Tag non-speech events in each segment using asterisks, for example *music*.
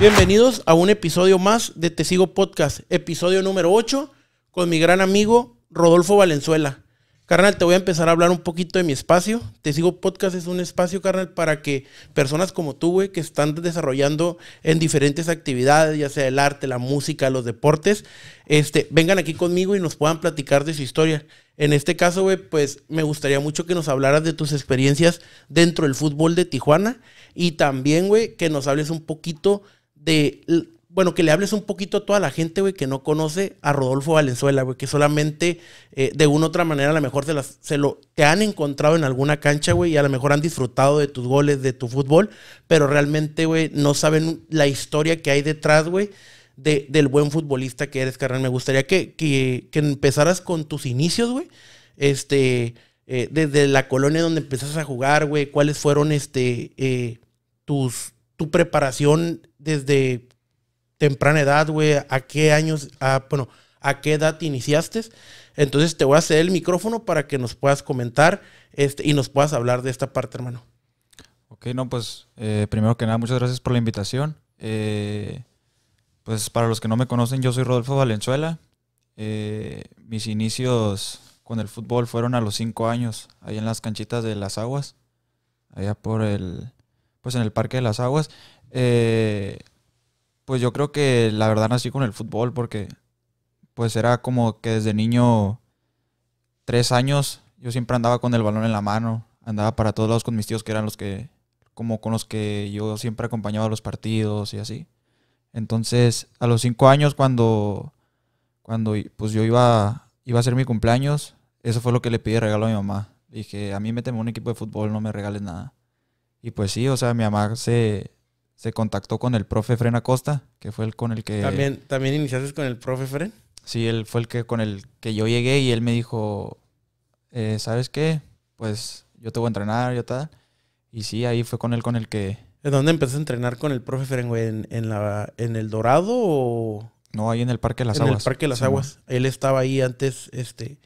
Bienvenidos a un episodio más de Te Sigo Podcast, episodio número 8, con mi gran amigo Rodolfo Valenzuela. Carnal, te voy a empezar a hablar un poquito de mi espacio. Te sigo podcast es un espacio, carnal, para que personas como tú, güey, que están desarrollando en diferentes actividades, ya sea el arte, la música, los deportes, este, vengan aquí conmigo y nos puedan platicar de su historia. En este caso, güey, pues me gustaría mucho que nos hablaras de tus experiencias dentro del fútbol de Tijuana y también, güey, que nos hables un poquito de, bueno, que le hables un poquito a toda la gente, güey, que no conoce a Rodolfo Valenzuela, güey, que solamente eh, de una u otra manera a lo mejor se, las, lo, te han encontrado en alguna cancha, güey, y a lo mejor han disfrutado de tus goles, de tu fútbol, pero realmente, güey, no saben la historia que hay detrás, güey. del buen futbolista que eres, carnal. Me gustaría que, que, empezaras con tus inicios, güey. Este, eh, desde la colonia donde empezaste a jugar, güey. ¿Cuáles fueron, este, eh, tus, tu preparación desde temprana edad, güey, a qué años, bueno, a qué edad iniciaste. Entonces te voy a hacer el micrófono para que nos puedas comentar este, y nos puedas hablar de esta parte, hermano. Ok, no, pues eh, primero que nada, muchas gracias por la invitación. Eh, pues para los que no me conocen, yo soy Rodolfo Valenzuela. Eh, mis inicios con el fútbol fueron a los cinco años, ahí en las canchitas de las aguas, allá por el, pues en el Parque de las Aguas. Eh, pues yo creo que la verdad nací con el fútbol porque pues era como que desde niño, tres años, yo siempre andaba con el balón en la mano, andaba para todos lados con mis tíos que eran los que, como con los que yo siempre acompañaba los partidos y así. Entonces, a los cinco años cuando, cuando pues yo iba, iba a hacer mi cumpleaños, eso fue lo que le pedí regalo a mi mamá. Dije, a mí méteme un equipo de fútbol, no me regales nada. Y pues sí, o sea, mi mamá se, se contactó con el profe Fren Acosta, que fue el con el que... ¿También, también iniciaste con el profe Fren? Sí, él fue el que con el que yo llegué y él me dijo, eh, ¿sabes qué? Pues yo te voy a entrenar, yo tal. Y sí, ahí fue con él con el que... ¿En dónde empezaste a entrenar con el profe Fren, güey? ¿En, la, ¿En el Dorado o...? No, ahí en el Parque de las Aguas. En el Parque de las Aguas. Él estaba ahí antes, este...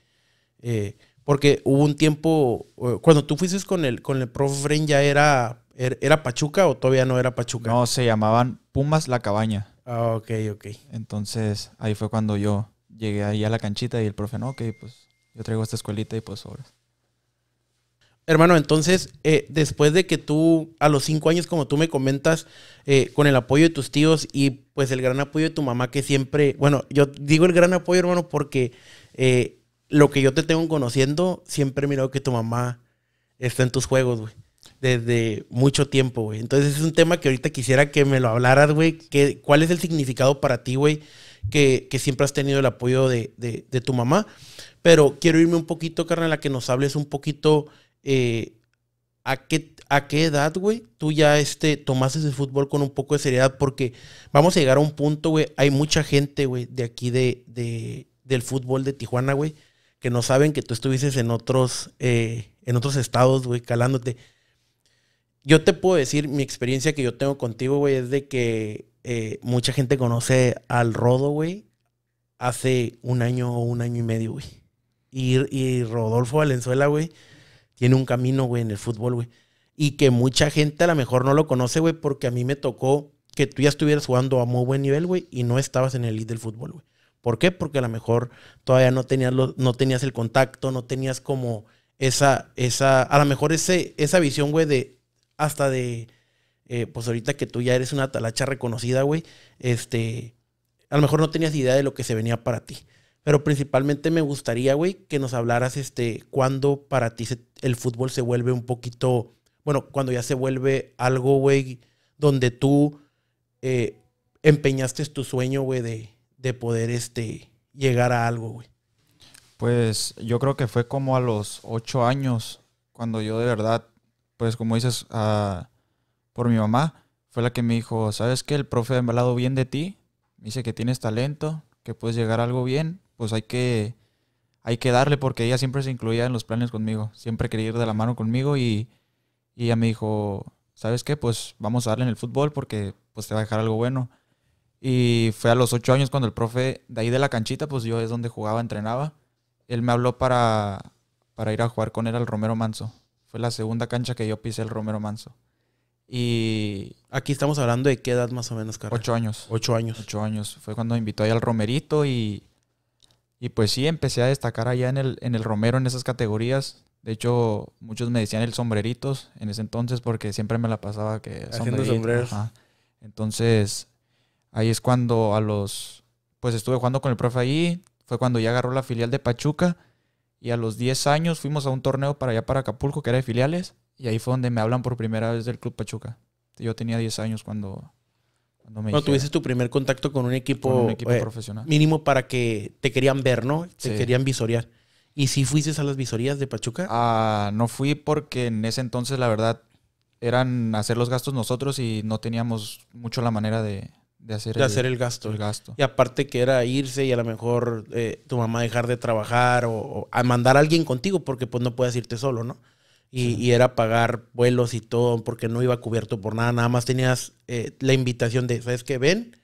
Eh, porque hubo un tiempo, eh, cuando tú fuiste con el, con el profe Fren ya era ¿Er-, ¿Era Pachuca o todavía no era Pachuca? No, se llamaban Pumas La Cabaña. Ah, ok, ok. Entonces ahí fue cuando yo llegué ahí a la canchita y el profe, no, ok, pues yo traigo esta escuelita y pues sobres. Hermano, entonces, eh, después de que tú, a los cinco años, como tú me comentas, eh, con el apoyo de tus tíos y pues el gran apoyo de tu mamá, que siempre, bueno, yo digo el gran apoyo, hermano, porque eh, lo que yo te tengo conociendo, siempre he mirado que tu mamá está en tus juegos, güey desde mucho tiempo, güey. Entonces es un tema que ahorita quisiera que me lo hablaras, güey. ¿Cuál es el significado para ti, güey? Que, siempre has tenido el apoyo de, tu mamá. Pero quiero irme un poquito, carnal, a que nos hables un poquito eh, a, qué, a qué edad, güey, tú ya este, tomaste ese fútbol con un poco de seriedad. Porque vamos a llegar a un punto, güey. Hay mucha gente, güey, de aquí de, del fútbol de Tijuana, güey, que no saben que tú estuvieses en otros, eh, en otros estados, güey, calándote yo te puedo decir, mi experiencia que yo tengo contigo, güey, es de que eh, mucha gente conoce al Rodo, güey, hace un año o un año y medio, güey. Y, Rodolfo Valenzuela, güey, tiene un camino, güey, en el fútbol, güey. Y que mucha gente a lo mejor no lo conoce, güey, porque a mí me tocó que tú ya estuvieras jugando a muy buen nivel, güey, y no estabas en el lead del fútbol, güey. ¿Por qué? Porque a lo mejor todavía no tenías, no tenías el contacto, no tenías como esa, esa, a lo mejor ese, esa visión, güey, de hasta de, eh, pues ahorita que tú ya eres una talacha reconocida, güey, este, a lo mejor no tenías idea de lo que se venía para ti. Pero principalmente me gustaría, güey, que nos hablaras, este, cuando para ti el fútbol se vuelve un poquito, bueno, cuando ya se vuelve algo, güey, donde tú eh, empeñaste tu sueño, güey, de, de poder, este, llegar a algo, güey. Pues yo creo que fue como a los ocho años, cuando yo de verdad pues como dices, ah, por mi mamá, fue la que me dijo, ¿sabes qué? El profe ha hablado bien de ti, dice que tienes talento, que puedes llegar a algo bien, pues hay que, hay que darle porque ella siempre se incluía en los planes conmigo, siempre quería ir de la mano conmigo y, y ella me dijo, ¿sabes qué? Pues vamos a darle en el fútbol porque pues te va a dejar algo bueno. Y fue a los ocho años cuando el profe, de ahí de la canchita, pues yo es donde jugaba, entrenaba. Él me habló para, para ir a jugar con él al Romero Manso. Fue la segunda cancha que yo pise el Romero Manso. Y. Aquí estamos hablando de qué edad más o menos, Carlos. Ocho años. Ocho años. Ocho años. Fue cuando me invitó ahí al Romerito y. Y pues sí, empecé a destacar allá en el, en el Romero en esas categorías. De hecho, muchos me decían el sombreritos en ese entonces porque siempre me la pasaba que... Haciendo sombreros. Entonces, ahí es cuando a los... Pues estuve jugando con el profe ahí. Fue cuando ya agarró la filial de Pachuca. Y a los 10 años fuimos a un torneo para allá, para Acapulco, que era de filiales. Y ahí fue donde me hablan por primera vez del Club Pachuca. Yo tenía 10 años cuando, cuando me... Cuando tuviste tu primer contacto con un equipo, con un equipo eh, profesional. Mínimo para que te querían ver, ¿no? Te querían visorear. ¿Y si fuiste a las visorías de Pachuca? Ah, no fui porque en ese entonces, la verdad, eran hacer los gastos nosotros y no teníamos mucho la manera de, de hacer, el, gasto. el, gasto. Y aparte que era irse y a lo mejor eh, tu mamá dejar de trabajar o, a mandar a alguien contigo porque pues no puedes irte solo, ¿no? Y, era pagar vuelos y todo porque no iba cubierto por nada, nada más tenías eh, la invitación de, ¿sabes qué? Ven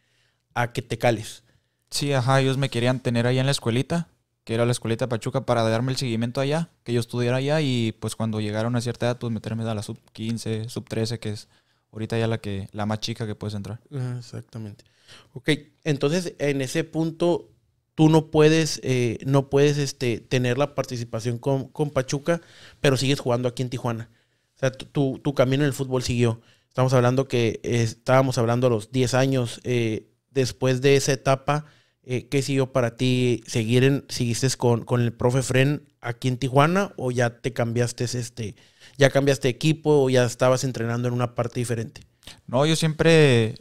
a que te cales. Sí, ajá, ellos me querían tener allá en la escuelita, que era la escuelita Pachuca, para darme el seguimiento allá, que yo estuviera allá y pues cuando llegaron a cierta edad, pues meterme a la sub 15, sub 13, que es ahorita ya la que la más chica que puedes entrar. Ah, exactamente. Ok, entonces en ese punto tú no puedes, eh, no puedes este, tener la participación con, con, Pachuca, pero sigues jugando aquí en Tijuana. O sea, tu, tu camino en el fútbol siguió. Estamos hablando que eh, estábamos hablando los 10 años. Eh, después de esa etapa, ¿qué siguió para ti? ¿Seguir en, ¿Seguiste con, con, el profe Fren aquí en Tijuana o ya te cambiaste este, ya cambiaste equipo o ya estabas entrenando en una parte diferente? No, yo siempre,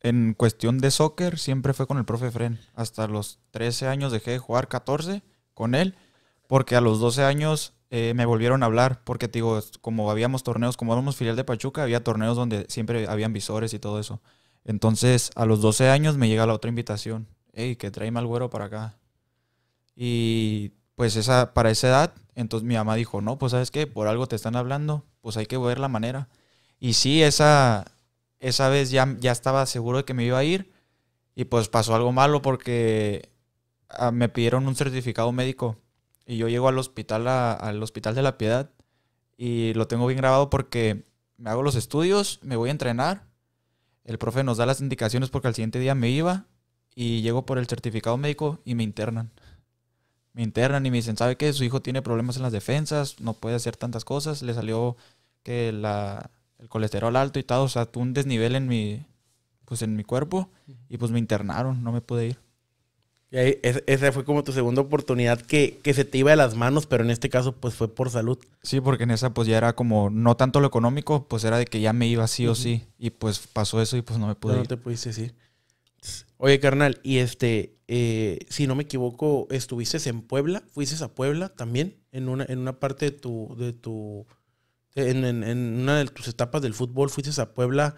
en cuestión de soccer, siempre fue con el profe Fren. Hasta los 13 años dejé de jugar 14 con él, porque a los 12 años eh, me volvieron a hablar, porque digo, como habíamos torneos, como éramos filial de Pachuca, había torneos donde siempre habían visores y todo eso. Entonces, a los 12 años me llega la otra invitación. Ey, que trae Malguero güero para acá. Y pues esa, para esa edad, entonces mi mamá dijo, no, pues sabes que por algo te están hablando, pues hay que ver la manera. Y sí, esa, esa vez ya, ya estaba seguro de que me iba a ir y pues pasó algo malo porque ah, me pidieron un certificado médico y yo llego al hospital, al hospital de la piedad y lo tengo bien grabado porque me hago los estudios, me voy a entrenar, el profe nos da las indicaciones porque al siguiente día me iba y llego por el certificado médico y me internan me internan y me dicen, ¿sabe qué? Su hijo tiene problemas en las defensas, no puede hacer tantas cosas, le salió que la, el colesterol alto y todo, o sea, un desnivel en mi, pues en mi cuerpo y pues me internaron, no me pude ir. Y esa fue como tu segunda oportunidad que, que, se te iba de las manos, pero en este caso pues fue por salud. Sí, porque en esa pues ya era como no tanto lo económico, pues era de que ya me iba sí o sí y pues pasó eso y pues no me pude ir. te pudiste decir. Oye, carnal, y este, eh, si no me equivoco, estuviste en Puebla, fuiste a Puebla también, en una, en una parte de tu, de tu, en, una de tus etapas del fútbol, fuiste a Puebla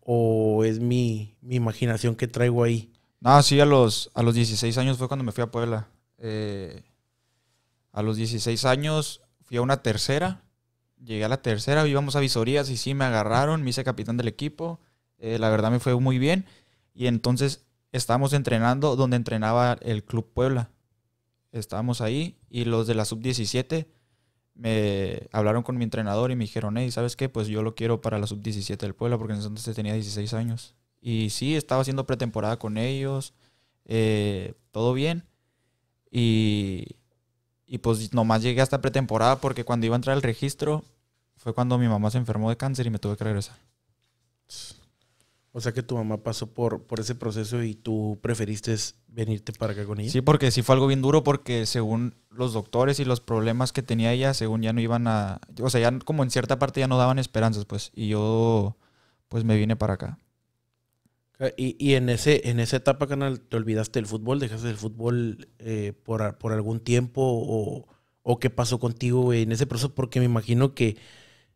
o es mi, mi, imaginación que traigo ahí? No, sí, a los, a los 16 años fue cuando me fui a Puebla. Eh, a los 16 años fui a una tercera, llegué a la tercera, íbamos a visorías y sí, me agarraron, me hice capitán del equipo, eh, la verdad me fue muy bien. Y entonces estábamos entrenando donde entrenaba el Club Puebla. Estábamos ahí y los de la sub-17 me hablaron con mi entrenador y me dijeron, hey, ¿sabes qué? Pues yo lo quiero para la sub-17 del Puebla porque en ese entonces tenía 16 años. Y sí, estaba haciendo pretemporada con ellos, eh, todo bien. Y, y pues nomás llegué hasta pretemporada porque cuando iba a entrar al registro fue cuando mi mamá se enfermó de cáncer y me tuve que regresar. O sea que tu mamá pasó por, por ese proceso y tú preferiste venirte para acá con ella. Sí, porque sí fue algo bien duro porque según los doctores y los problemas que tenía ella, según ya no iban a... O sea, ya como en cierta parte ya no daban esperanzas, pues. Y yo pues me vine para acá. Ah, y, y en, ese, en esa etapa, canal, ¿te olvidaste del fútbol? ¿Dejaste el fútbol eh, por, por, algún tiempo? ¿O, o qué pasó contigo en ese proceso? Porque me imagino que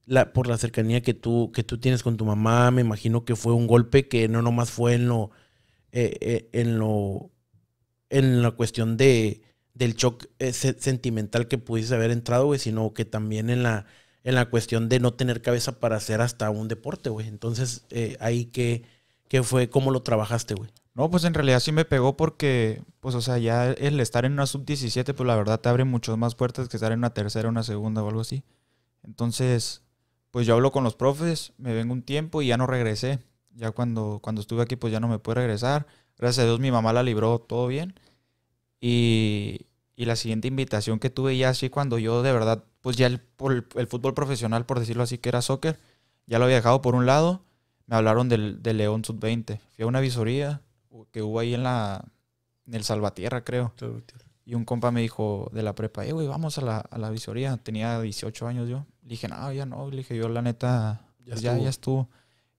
la, por la cercanía que tú, que tú tienes con tu mamá, me imagino que fue un golpe que no nomás fue en lo, eh, eh, en lo, en la cuestión de, del shock eh, sentimental que pudiste haber entrado, güey, sino que también en la, en la cuestión de no tener cabeza para hacer hasta un deporte, güey. Entonces, ahí que, fue, ¿cómo lo trabajaste, güey? No, pues en realidad sí me pegó porque, pues, o sea, ya el estar en una sub-17, pues la verdad te abre muchas más puertas que estar en una tercera, una segunda o algo así. Entonces, pues yo hablo con los profes, me vengo un tiempo y ya no regresé. Ya cuando, cuando estuve aquí, pues ya no me pude regresar. Gracias a Dios mi mamá la libró todo bien. Y, y la siguiente invitación que tuve ya así cuando yo de verdad, pues ya el, fútbol profesional, por decirlo así, que era soccer, ya lo había dejado por un lado, me hablaron del, del León Sub-20. Fui a una visoría que hubo ahí en la en el Salvatierra, creo. Y un compa me dijo de la prepa, eh, vamos a la, a la visoría. Tenía 18 años yo. Le dije, no, ya no. Le dije, yo la neta, ya, pues, ya, estuvo.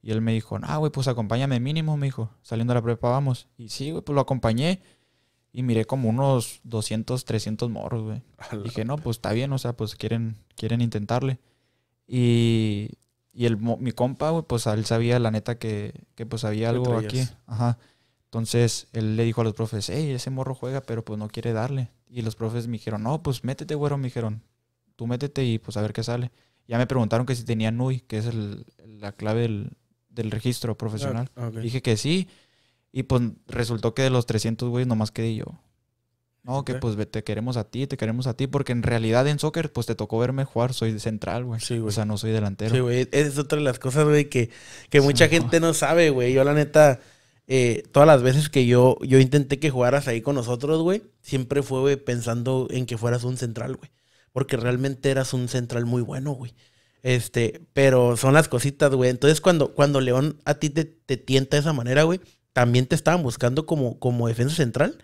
Y él me dijo, no, güey, pues acompáñame mínimo, me dijo. Saliendo de la prepa, vamos. Y sí, güey, pues lo acompañé. Y miré como unos 200, 300 morros, güey. *laughs* Dije, no, pues está bien, o sea, pues quieren, quieren intentarle. Y, y el, mi compa, güey, pues él sabía, la neta, que, que pues había algo aquí. Ajá. Entonces él le dijo a los profes, hey, ese morro juega, pero pues no quiere darle. Y los profes me dijeron, no, pues métete, güero, me dijeron tú métete y pues a ver qué sale. Ya me preguntaron que si tenía NUI, que es la clave del, registro profesional. Ah, Dije que sí. Y pues resultó que de los 300 güey, nomás quedé yo. No, que pues te queremos a ti, te queremos a ti, porque en realidad en soccer pues te tocó verme jugar, soy central, güey. O sea, no soy delantero. Sí, güey, es otra de las cosas, güey, que, que mucha gente no. sabe, güey. Yo la neta, eh, todas las veces que yo, yo intenté que jugaras ahí con nosotros, güey, siempre fue, pensando en que fueras un central, güey porque realmente eras un central muy bueno, güey. Este, pero son las cositas, güey. Entonces, cuando, cuando León a ti te, tienta de esa manera, güey, también te estaban buscando como, como defensa central.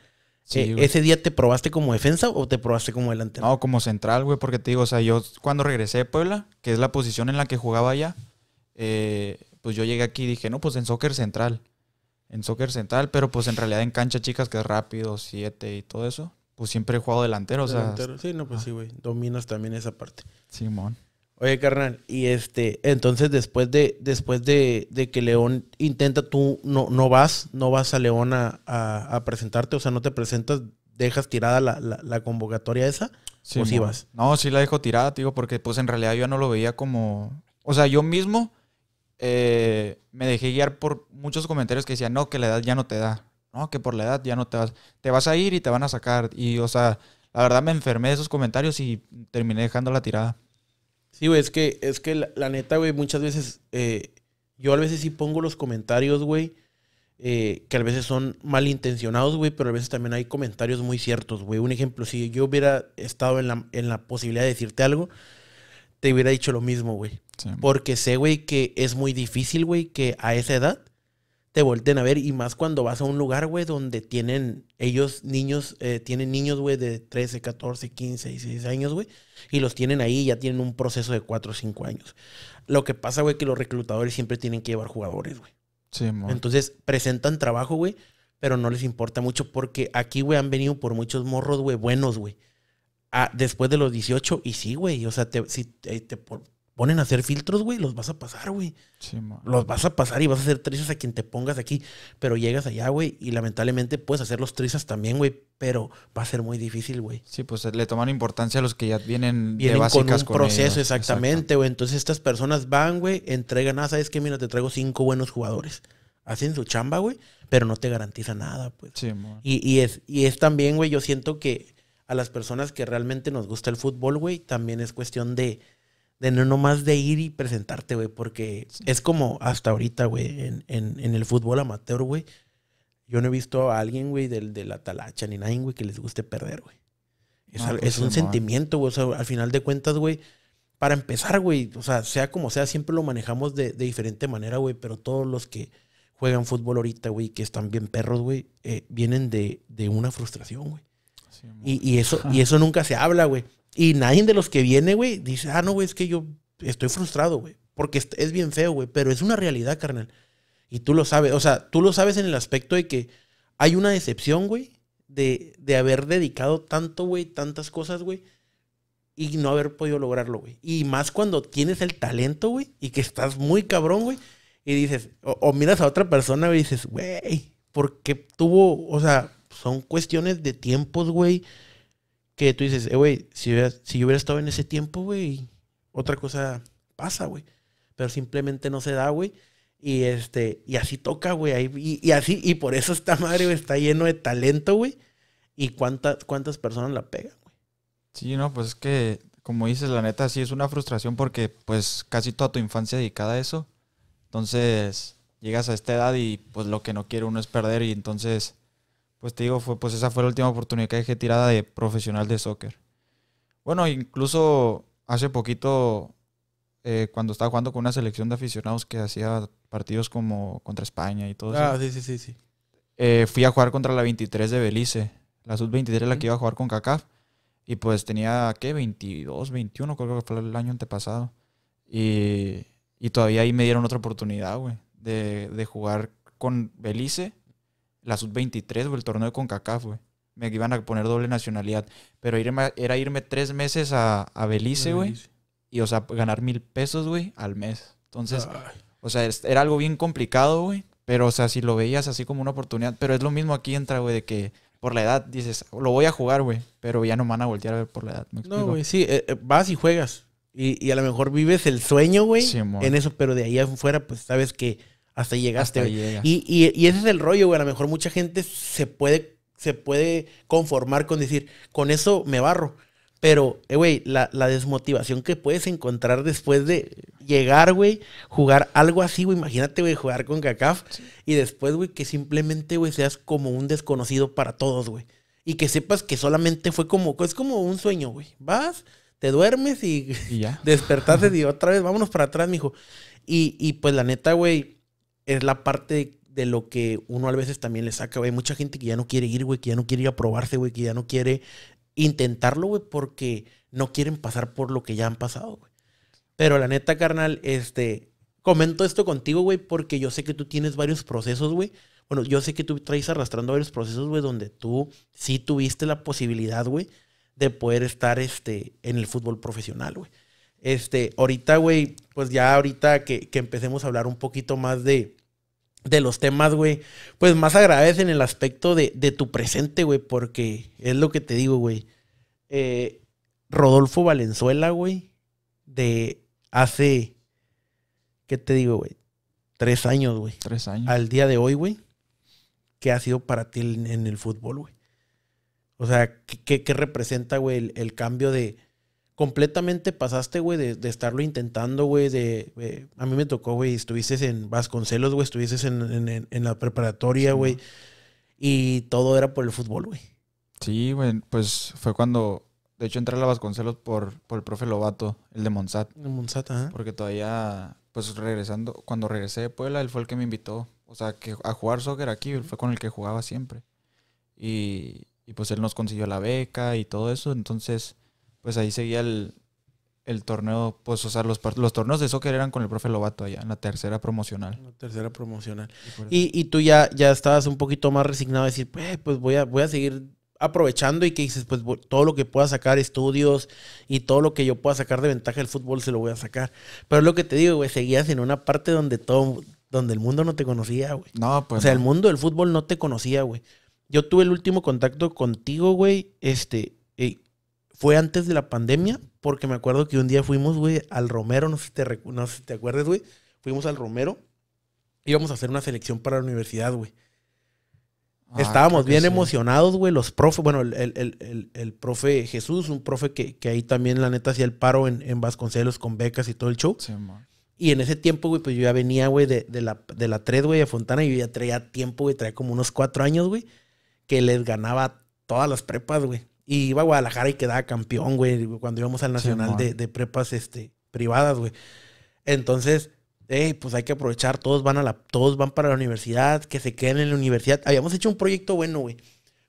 Eh, ¿Ese día te probaste como defensa o te probaste como delantero? No, como central, güey, porque te digo, o sea, yo cuando regresé de Puebla, que es la posición en la que jugaba ya, eh, pues yo llegué aquí y dije, no, pues en soccer central. En soccer central, pero pues en realidad en cancha chicas que es rápido, siete y todo eso pues siempre he jugado delantero. O sea, sí, no, pues sí, güey. Dominas también esa parte. Simón. Oye, carnal, y este, entonces después de, después de, de que León intenta, tú no, no vas, no vas a León a, a, presentarte, o sea, no te presentas, dejas tirada la, la, convocatoria esa, sí, o sí vas. No, sí la dejo tirada, digo, porque pues en realidad yo no lo veía como, o sea, yo mismo eh, me dejé guiar por muchos comentarios que decían, no, que la edad ya no te da no, que por la edad ya no te vas, te vas a ir y te van a sacar. Y, o sea, la verdad me enfermé de esos comentarios y terminé dejando la tirada. Sí, güey, es que, es que la, neta, güey, muchas veces, eh, yo a veces sí pongo los comentarios, güey, eh, que a veces son malintencionados, güey, pero a veces también hay comentarios muy ciertos, güey. Un ejemplo, si yo hubiera estado en la, en la posibilidad de decirte algo, te hubiera dicho lo mismo, güey. Porque sé, güey, que es muy difícil, güey, que a esa edad te volten a ver y más cuando vas a un lugar, güey, donde tienen ellos niños, eh, tienen niños, güey, de 13, 14, 15, 16 años, güey, y los tienen ahí ya tienen un proceso de 4 o 5 años. Lo que pasa, güey, que los reclutadores siempre tienen que llevar jugadores, güey. Sí, amor. Entonces presentan trabajo, güey, pero no les importa mucho porque aquí, güey, han venido por muchos morros, güey, buenos, güey. Ah, después de los 18, y sí, güey, o sea, si, eh, te, ponen a hacer filtros, güey, los vas a pasar, güey. Sí, los vas a pasar y vas a hacer trizas a quien te pongas aquí. Pero llegas allá, güey, y lamentablemente puedes hacer los trizas también, güey. Pero va a ser muy difícil, güey. Sí, pues le toman importancia a los que ya vienen, de básicas con un con proceso, exactamente, güey. Entonces estas personas van, güey, entregan, ah, ¿sabes qué? Mira, te traigo cinco buenos jugadores. Hacen su chamba, güey, pero no te garantiza nada, pues. Sí, y, y, es, y es también, güey, yo siento que a las personas que realmente nos gusta el fútbol, güey, también es cuestión de de no nomás de ir y presentarte, güey, porque es como hasta ahorita, güey, en, el fútbol amateur, güey. Yo no he visto a alguien, güey, del, de ni nadie, güey, que les guste perder, güey. Es, pues un sentimiento, güey. O sea, al final de cuentas, güey, para empezar, güey, o sea, sea como sea, siempre lo manejamos de, diferente manera, güey, pero todos los que juegan fútbol ahorita, güey, que están bien perros, güey, eh, vienen de, de una frustración, güey. y, eso, y eso nunca se habla, güey. Y nadie de los que viene, güey, dice, ah, no, güey, es que yo estoy frustrado, güey. Porque es bien feo, güey. Pero es una realidad, carnal. Y tú lo sabes. O sea, tú lo sabes en el aspecto de que hay una decepción, güey, de, de haber dedicado tanto, güey, tantas cosas, güey. Y no haber podido lograrlo, güey. Y más cuando tienes el talento, güey, y que estás muy cabrón, güey. Y dices, o, miras a otra persona, y dices, güey, porque tuvo, o sea, son cuestiones de tiempos, güey que tú dices, eh, güey, si, si yo hubiera estado en ese tiempo, güey, otra cosa pasa, güey. Pero simplemente no se da, güey. Y este, y así toca, güey. Y, así, y por eso esta madre está lleno de talento, güey. Y cuántas, cuántas personas la pegan, güey. Sí, no, pues es que, como dices, la neta, sí es una frustración porque, pues, casi toda tu infancia dedicada a eso. Entonces, llegas a esta edad y, pues, lo que no quiere uno es perder. Y entonces, pues te digo, fue, pues esa fue la última oportunidad que dejé tirada de profesional de soccer. Bueno, incluso hace poquito, eh, cuando estaba jugando con una selección de aficionados que hacía partidos como contra España y todo eso. Ah, sí, sí, sí. sí. Eh, fui a jugar contra la 23 de Belice, la sub-23, la que iba a jugar con CACAF. Y pues tenía, ¿qué? 22, 21, creo que fue el año antepasado. Y, todavía ahí me dieron otra oportunidad, güey, de jugar con Belice la sub-23 o el torneo de CONCACAF, güey. Me iban a poner doble nacionalidad. Pero era irme tres meses a, Belice, güey. Y, o sea, ganar mil pesos, güey, al mes. Entonces, o sea, era algo bien complicado, güey. Pero, o sea, si lo veías así como una oportunidad. Pero es lo mismo aquí entra, güey, de que por la edad dices, lo voy a jugar, güey. Pero ya no me van a voltear a ver por la edad. no, güey, sí. Eh, eh, vas y juegas. Y, y, a lo mejor vives el sueño, güey, sí, en eso, pero de ahí afuera, pues sabes que hasta ahí llegaste, güey. y, ese es el rollo, güey. A lo mejor mucha gente se puede, se puede conformar con decir, con eso me barro. Pero, eh, güey, la, desmotivación que puedes encontrar después de llegar, güey, jugar algo así, güey. Imagínate, güey, jugar con CACAF. Y después, güey, que simplemente, güey, seas como un desconocido para todos, güey. Y que sepas que solamente fue como, es como un sueño, güey. Vas, te duermes y, ya. *laughs* despertaste y *laughs* otra vez, vámonos para atrás, mijo. Y, y pues la neta, güey, es la parte de, lo que uno a veces también le saca, güey. Hay mucha gente que ya no quiere ir, güey, que ya no quiere ir a probarse, güey, que ya no quiere intentarlo, güey, porque no quieren pasar por lo que ya han pasado, güey. Pero la neta, carnal, este, comento esto contigo, güey, porque yo sé que tú tienes varios procesos, güey. Bueno, yo sé que tú traes arrastrando varios procesos, güey, donde tú sí tuviste la posibilidad, güey, de poder estar este, en el fútbol profesional, güey. Este, ahorita, güey, pues ya ahorita que, empecemos a hablar un poquito más de, los temas, güey, pues más agradece en el aspecto de, tu presente, güey, porque es lo que te digo, güey. Eh, Rodolfo Valenzuela, güey, de hace, ¿qué te digo, güey? Tres años, güey. Tres años. Al día de hoy, güey, ¿qué ha sido para ti en, el fútbol, güey? O sea, ¿qué, qué, representa, güey, el cambio de completamente pasaste, güey, de, de, estarlo intentando, güey, de, eh, a mí me tocó, güey, estuviste en Vasconcelos, güey, estuviste en, en, la preparatoria, güey, y todo era por el fútbol, güey. Sí, güey, pues fue cuando, de hecho, entré a la Vasconcelos por, por el profe Lobato, el de Monsat. De Monsat, ajá. Porque todavía, pues regresando, cuando regresé de Puebla, él fue el que me invitó, o sea, que a jugar soccer aquí, fue con el que jugaba siempre. Y, y pues él nos consiguió la beca y todo eso, entonces pues ahí seguía el, torneo, pues, o sea, los, los torneos de soccer eran con el profe Lobato allá, en la tercera promocional. La tercera promocional. Y, y tú ya, ya estabas un poquito más resignado a decir, pues, pues voy, a, voy a seguir aprovechando y que dices, pues todo lo que pueda sacar estudios y todo lo que yo pueda sacar de ventaja del fútbol se lo voy a sacar. Pero es lo que te digo, güey, seguías en una parte donde todo, donde el mundo no te conocía, güey. No, pues. O sea, el mundo del fútbol no te conocía, güey. Yo tuve el último contacto contigo, güey, este, fue antes de la pandemia, porque me acuerdo que un día fuimos, güey, al Romero, no sé si te, no güey, fuimos al Romero, íbamos a hacer una selección para la universidad, güey. Ah, Estábamos bien emocionados, güey, los profes, bueno, el, profe Jesús, un profe que, ahí también la neta hacía el paro en, Vasconcelos con becas y todo el show. y en ese tiempo, güey, pues yo ya venía, güey, de, la, de la tres güey, a Fontana, y yo ya traía tiempo, güey, traía como unos cuatro años, güey, que les ganaba todas las prepas, güey. Y iba a Guadalajara y quedaba campeón, güey, cuando íbamos al Nacional de, prepas este, privadas, güey. Entonces, pues hay que aprovechar, todos van, a la, todos van para la universidad, que se queden en la universidad. Habíamos hecho un proyecto bueno, güey,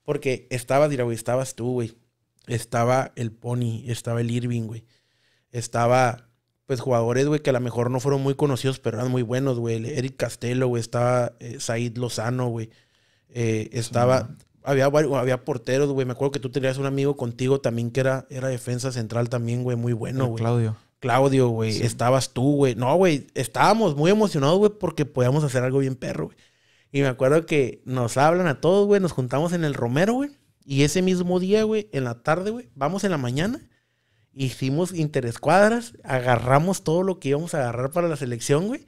porque estabas, dirá, güey, estabas tú, güey. Estaba el Pony, estaba el Irving, güey. Estaba, pues, jugadores, güey, que a lo mejor no fueron muy conocidos, pero eran muy buenos, güey. Eric Castelo, güey, estaba eh, Said Lozano, güey. Eh, estaba había, había porteros, güey. Me acuerdo que tú tenías un amigo contigo también que era, era defensa central también, güey. Muy bueno, güey. Claudio. Claudio, güey. Estabas tú, güey. No, güey. Estábamos muy emocionados, güey, porque podíamos hacer algo bien perro, güey. Y me acuerdo que nos hablan a todos, güey. Nos juntamos en el Romero, güey. Y ese mismo día, güey, en la tarde, güey, vamos en la mañana. Hicimos interescuadras. Agarramos todo lo que íbamos a agarrar para la selección, güey.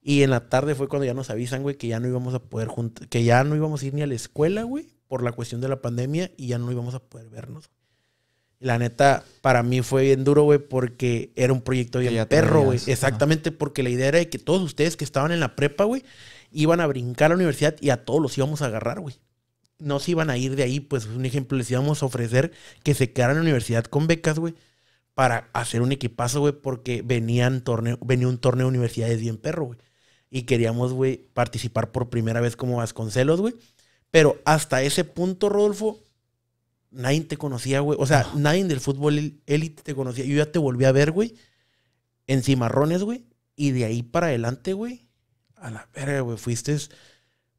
Y en la tarde fue cuando ya nos avisan, güey, que ya no íbamos a poder juntar, que ya no íbamos a ir ni a la escuela, güey, por la cuestión de la pandemia y ya no íbamos a poder vernos. La neta, para mí fue bien duro, güey, porque era un proyecto bien perro, güey. Exactamente, porque la idea era que todos ustedes que estaban en la prepa, güey, iban a brincar a la universidad y a todos los íbamos a agarrar, güey. No se iban a ir de ahí, pues un ejemplo, les íbamos a ofrecer que se quedaran en la universidad con becas, güey, para hacer un equipazo, güey, porque venían torneo, venía un torneo de universidades bien perro, güey. Y queríamos, güey, participar por primera vez como Vasconcelos, güey pero hasta ese punto, Rodolfo, nadie te conocía, güey. O sea, nadie del fútbol élite te conocía. Yo ya te volví a ver, güey, en cimarrones, güey. Y de ahí para adelante, güey, a la verga, güey, fuiste,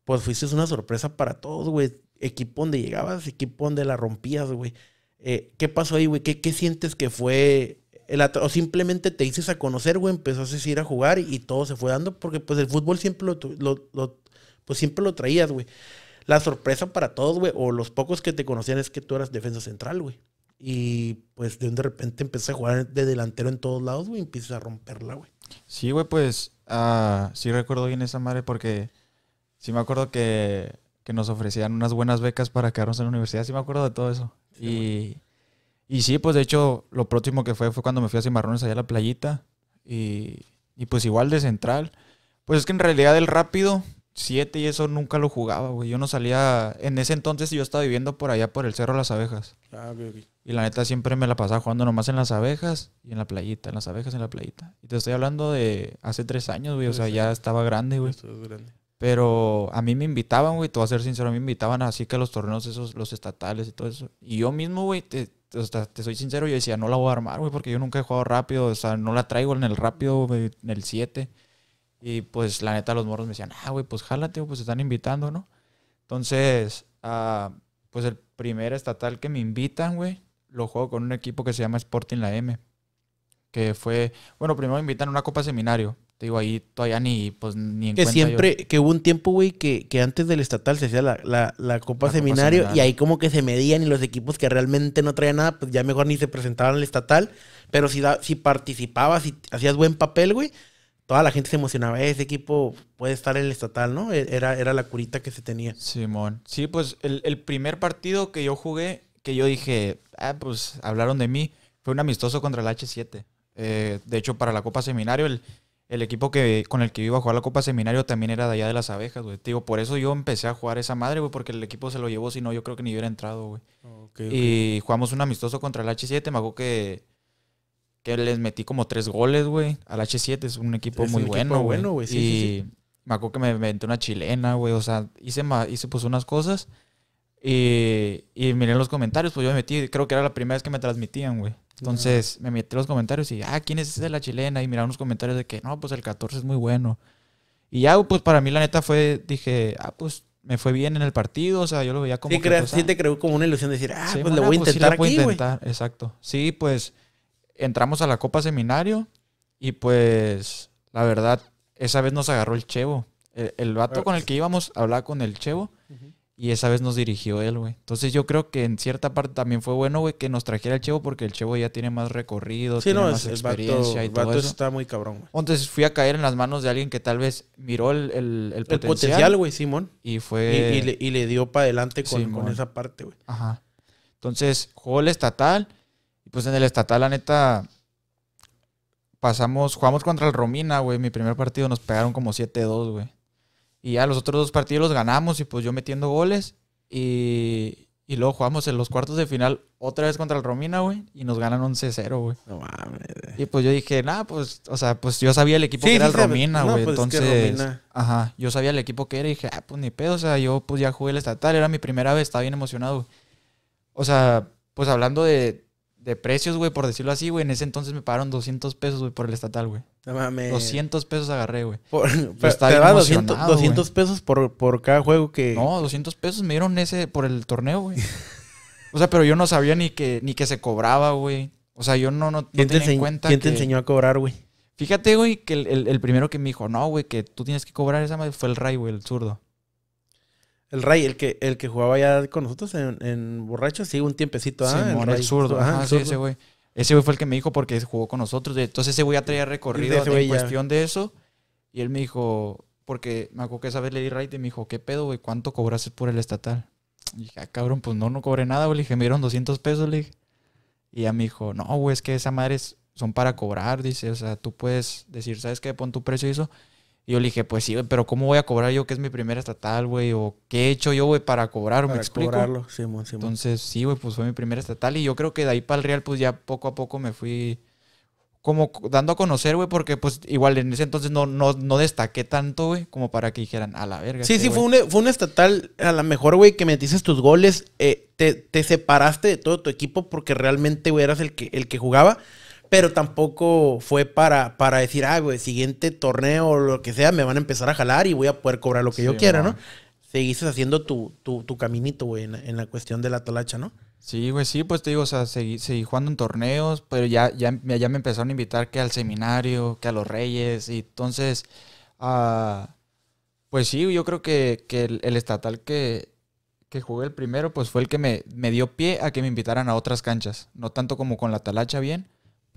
pues fuiste una sorpresa para todos, güey. Equipo donde llegabas, equipo donde la rompías, güey. Eh, ¿Qué pasó ahí, güey? ¿Qué, sientes que fue? El o simplemente te hiciste a conocer, güey, empezaste a ir a jugar y, todo se fue dando porque pues el fútbol siempre lo, lo, pues siempre lo traías, güey la sorpresa para todos, güey, o los pocos que te conocían es que tú eras defensa central, güey. Y pues de repente empecé a jugar de delantero en todos lados, güey, empiezas a romperla, güey. Sí, güey, pues ah, sí recuerdo bien esa madre porque sí me acuerdo que, que, nos ofrecían unas buenas becas para quedarnos en la universidad, sí me acuerdo de todo eso. y, y sí, pues de hecho lo próximo que fue fue cuando me fui a Cimarrones allá a la playita y, y pues igual de central. Pues es que en realidad el rápido 7 y eso nunca lo jugaba, güey. Yo no salía. En ese entonces yo estaba viviendo por allá por el Cerro Las Abejas. Ah, Y la neta siempre me la pasaba jugando nomás en las abejas y en la playita, en las abejas en la playita. Y te estoy hablando de hace tres años, güey. O sea, ya estaba grande, güey. Pero a mí me invitaban, güey, te voy a ser sincero, a mí me invitaban así que a los torneos esos, los estatales y todo eso. Y yo mismo, güey, te, te soy sincero, yo decía, no la voy a armar, güey, porque yo nunca he jugado rápido, o sea, no la traigo en el rápido, en el 7. Y pues la neta los morros me decían, ah, güey, pues jálate, pues te están invitando, ¿no? Entonces, ah, pues el primer estatal que me invitan, güey, lo juego con un equipo que se llama Sporting La M. Que fue, bueno, primero me invitan a una copa seminario. Te digo, ahí todavía ni, pues, ni en Que siempre, que hubo un tiempo, güey, que, antes del estatal se hacía la, copa, seminario, y ahí como que se medían y los equipos que realmente no traían nada, pues ya mejor ni se presentaban al estatal. Pero si, da, si participabas, si hacías buen papel, güey, toda la gente se emocionaba, eh, ese equipo puede estar en el estatal, ¿no? E-, era, era la curita que se tenía. Simón, sí, pues el, primer partido que yo jugué, que yo dije, ah, pues hablaron de mí, fue un amistoso contra el H7. Eh, de hecho, para la Copa Seminario, el, el, equipo que, con el que iba a jugar la Copa Seminario también era de allá de las abejas, güey. Digo, por eso yo empecé a jugar esa madre, güey, porque el equipo se lo llevó, si no, yo creo que ni hubiera entrado, güey. Y jugamos un amistoso contra el H7, me acuerdo que les metí como tres goles, güey. Al H7 es un equipo muy bueno, güey. y me acuerdo que me metí una chilena, güey. O sea, hice, hice pues unas cosas. Y, y miré los comentarios, pues yo me metí, creo que era la primera vez que me transmitían, güey. Entonces me metí los comentarios y, ah, ¿quién es ese de la chilena? Y miraron unos comentarios de que, no, pues el 14 es muy bueno. Y ya, pues para mí la neta fue, dije, ah, pues me fue bien en el partido, o sea, yo lo veía como... Sí, pues, ah. te creó como una ilusión de decir, ah, pues le voy a pues, intentar. intentar. exacto. Sí, pues entramos a la Copa Seminario y pues la verdad, esa vez nos agarró el Chevo. E, el, vato con el que íbamos hablaba con el Chevo y esa vez nos dirigió él, güey. Entonces yo creo que en cierta parte también fue bueno, güey, que nos trajera el Chevo porque el Chevo ya tiene más recorrido, tiene no, más experiencia y todo el vato está muy cabrón, güey. Entonces fui a caer en las manos de alguien que tal vez miró el, el, el potencial. güey, Simón. Y fue... Y, le, dio para adelante con, con esa parte, güey. Ajá. Entonces jugó el estatal pues en el estatal, la neta, pasamos, jugamos contra el Romina, güey. Mi primer partido nos pegaron como 7-2, güey. Y ya los otros dos partidos los ganamos y pues yo metiendo goles. Y, y luego jugamos en los cuartos de final otra vez contra el Romina, güey. Y nos ganan 11-0, güey. No mames. Y pues yo dije, nada, pues, o sea, pues yo sabía el equipo que era el Romina, güey. Pues, Entonces, ajá, yo sabía el equipo que era y dije, ah, pues ni pedo. O sea, yo pues ya jugué el estatal, era mi primera vez, estaba bien emocionado, güey. O sea, pues hablando de, de precios, güey, por decirlo así, güey. En ese entonces me pagaron 200 pesos, güey, por el estatal, güey. 200 pesos agarré, güey. te 200, pesos por, cada juego que. No, 200 pesos me dieron ese por el torneo, güey. o sea, pero yo no sabía ni que, ni que se cobraba, güey. O sea, yo no, no, tenía en cuenta. ¿Quién te enseñó a cobrar, güey? Fíjate, güey, que el, el, primero que me dijo, no, güey, que tú tienes que cobrar esa madre fue el Ray, güey, el zurdo. El Ray, el que, el que jugaba ya con nosotros en, en Borracho, sí, un tiempecito. Ah, sí, el, zurdo. ah, sí, ese güey. Ese güey fue el que me dijo porque jugó con nosotros. Entonces ese güey ya traía recorrido en cuestión de eso. Y él me dijo, porque me acuerdo que esa vez le di Ray y me dijo, ¿qué pedo, güey? ¿Cuánto cobras por el estatal? Y dije, ah, cabrón, pues no, no cobré nada, güey. Le dije, me dieron 200 pesos, le dije. Y ya me dijo, no, güey, es que esa madre son para cobrar, dice. O sea, tú puedes decir, ¿sabes qué? Pon tu precio y eso. Y yo le dije, pues sí, pero ¿cómo voy a cobrar yo que es mi primera estatal, güey? ¿O qué he hecho yo, güey, para cobrar? ¿Me explico? Entonces, sí, güey, pues fue mi primera estatal. Y yo creo que de ahí para el Real, pues ya poco a poco me fui como dando a conocer, güey, porque pues igual en ese entonces no, no, no destaqué tanto, güey, como para que dijeran, a la verga. Sí, este sí, fue un, fue estatal, a lo mejor, güey, que metiste tus goles, eh, te, te, separaste de todo tu equipo porque realmente, güey, eras el que, el que jugaba pero tampoco fue para, para decir, ah, güey, siguiente torneo o lo que sea, me van a empezar a jalar y voy a poder cobrar lo que yo quiera, ¿no? Seguiste haciendo tu, caminito, güey, en, la cuestión de la talacha, ¿no? Sí, güey, sí, pues te digo, o sea, seguí, jugando en torneos, pero ya, ya, ya, me empezaron a invitar que al seminario, que a los reyes, y entonces, ah, pues sí, yo creo que, el, estatal que, que jugué el primero, pues fue el que me, me dio pie a que me invitaran a otras canchas, no tanto como con la talacha bien,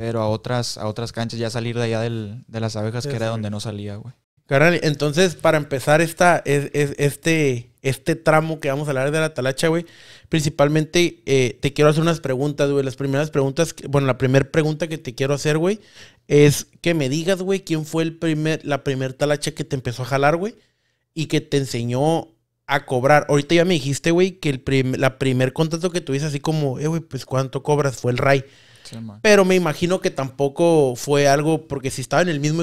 pero a otras, a otras canchas, ya salir de allá del, de las abejas, que era donde no salía, güey. Carnal, entonces, para empezar esta, es, este, este tramo que vamos a hablar de la talacha, güey, principalmente eh, te quiero hacer unas preguntas, güey. Las primeras preguntas, bueno, la primera pregunta que te quiero hacer, güey, es que me digas, güey, quién fue el primer, la primer talacha que te empezó a jalar, güey, y que te enseñó a cobrar. Ahorita ya me dijiste, güey, que el la primer contrato que tuviste así como, eh, güey, pues cuánto cobras fue el RAI. Pero me imagino que tampoco fue algo, porque si estaba en el mismo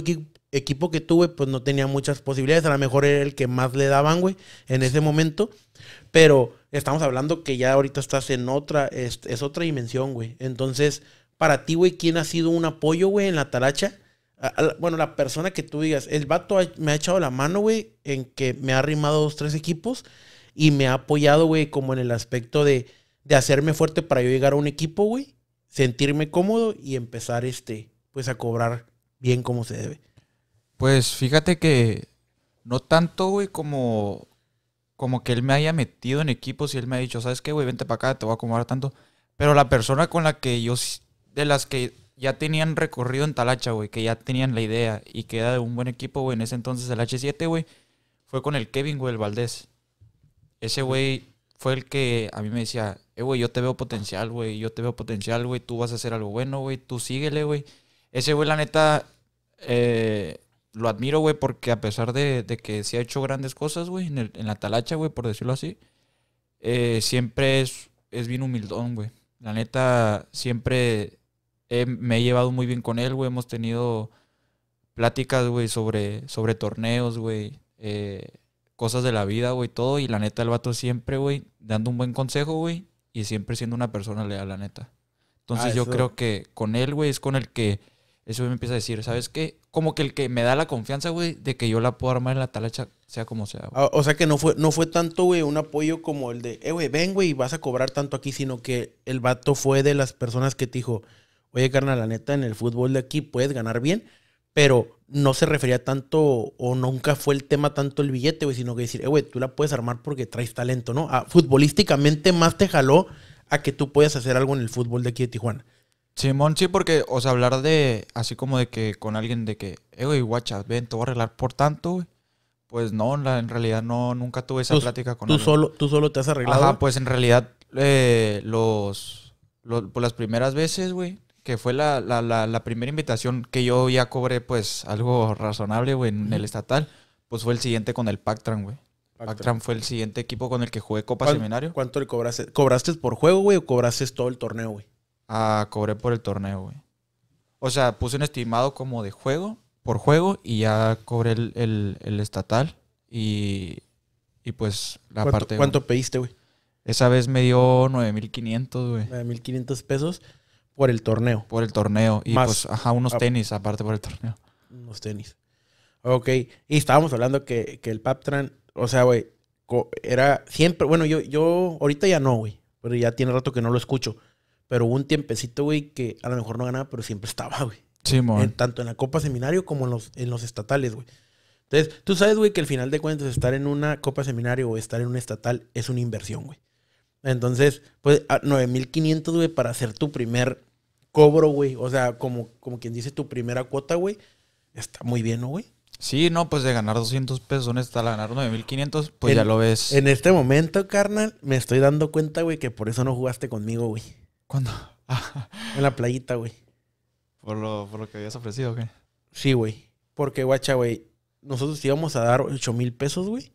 equipo que tuve, pues no tenía muchas posibilidades. A lo mejor era el que más le daban, güey, en ese momento. Pero estamos hablando que ya ahorita estás en otra, es, otra dimensión, güey. Entonces, para ti, güey, ¿quién ha sido un apoyo, güey, en la taracha? bueno, la persona que tú digas, el vato me ha echado la mano, güey, en que me ha arrimado dos, tres equipos y me ha apoyado, güey, como en el aspecto de, de hacerme fuerte para yo llegar a un equipo, güey sentirme cómodo y empezar este, pues a cobrar bien como se debe. Pues fíjate que no tanto, güey, como, como que él me haya metido en equipos y él me ha dicho, ¿sabes qué, güey? Vente para acá, te voy a acomodar tanto. Pero la persona con la que yo, de las que ya tenían recorrido en Talacha, güey, que ya tenían la idea y que era de un buen equipo, güey, en ese entonces el H7, güey, fue con el Kevin, güey, el Valdés. Ese güey fue el que a mí me decía, eh, yo te veo potencial, güey, yo te veo potencial, güey, tú vas a hacer algo bueno, güey, tú síguele, güey. Ese güey, la neta, eh, lo admiro, güey, porque a pesar de, que se ha hecho grandes cosas, güey, en, la talacha, güey, por decirlo así, eh, siempre es, es bien humildón, güey. La neta, siempre me he llevado muy bien con él, güey. Hemos tenido pláticas, güey, sobre, sobre torneos, güey, cosas de la vida, güey, todo. Y la neta, el vato siempre, güey, dando un buen consejo, güey y siempre siendo una persona leal, la neta. Entonces ah, yo creo que con él, güey, es con el que eso me empieza a decir, ¿sabes qué? Como que el que me da la confianza, güey, de que yo la puedo armar en la talacha, sea como sea. Ah, o sea que no fue, no fue tanto, güey, un apoyo como el de, eh, güey, ven, güey, vas a cobrar tanto aquí, sino que el vato fue de las personas que te dijo, oye, carnal, la neta, en el fútbol de aquí puedes ganar bien, pero no se refería tanto o nunca fue el tema tanto el billete, güey, sino que decir, eh, güey, tú la puedes armar porque traes talento, ¿no? A, ah, futbolísticamente más te jaló a que tú puedas hacer algo en el fútbol de aquí de Tijuana. Simón, sí, porque, o sea, hablar de, así como de que con alguien de que, eh, güey, guacha, ven, te voy a arreglar por tanto, güey. Pues no, en realidad no, nunca tuve esa plática con tú Solo, tú solo te has arreglado. Ajá, pues en realidad eh, los, los, por las primeras veces, güey, que fue la, primera invitación que yo ya cobré, pues, algo razonable, güey, en el estatal, pues fue el siguiente con el Pactran, güey. Pactran. fue el siguiente equipo con el que jugué Copa Seminario. ¿Cuánto le cobraste? ¿Cobraste por juego, güey, o cobraste todo el torneo, güey? Ah, cobré por el torneo, güey. O sea, puse un estimado como de juego, por juego, y ya cobré el, estatal y, pues la parte... ¿Cuánto pediste, güey? Esa vez me dio 9.500, güey. 9.500 pesos. Por el torneo. Por el torneo. Y pues, ajá, unos tenis aparte por el torneo. Unos tenis. Ok. Y estábamos hablando que, que el Paptran, o sea, güey, era siempre, bueno, yo, yo ahorita ya no, güey, pero ya tiene rato que no lo escucho. Pero hubo un tiempecito, güey, que a lo mejor no ganaba, pero siempre estaba, güey. Sí, tanto en la Copa Seminario como en los, en los estatales, güey. Entonces, tú sabes, güey, que al final de cuentas estar en una Copa Seminario o estar en un estatal es una inversión, güey. Entonces, pues, 9500, güey, para hacer tu primer cobro, güey. O sea, como, como quien dice tu primera cuota, güey. Está muy bien, ¿no, güey? Sí, no, pues de ganar 200 pesos, ¿dónde está a ganar 9500? Pues ya lo ves. En este momento, carnal, me estoy dando cuenta, güey, que por eso no jugaste conmigo, güey. ¿Cuándo? *laughs* en la playita, güey. ¿Por lo, ¿Por lo que habías ofrecido, güey? Sí, güey. Porque, guacha, güey, nosotros íbamos a dar 8000 pesos, güey.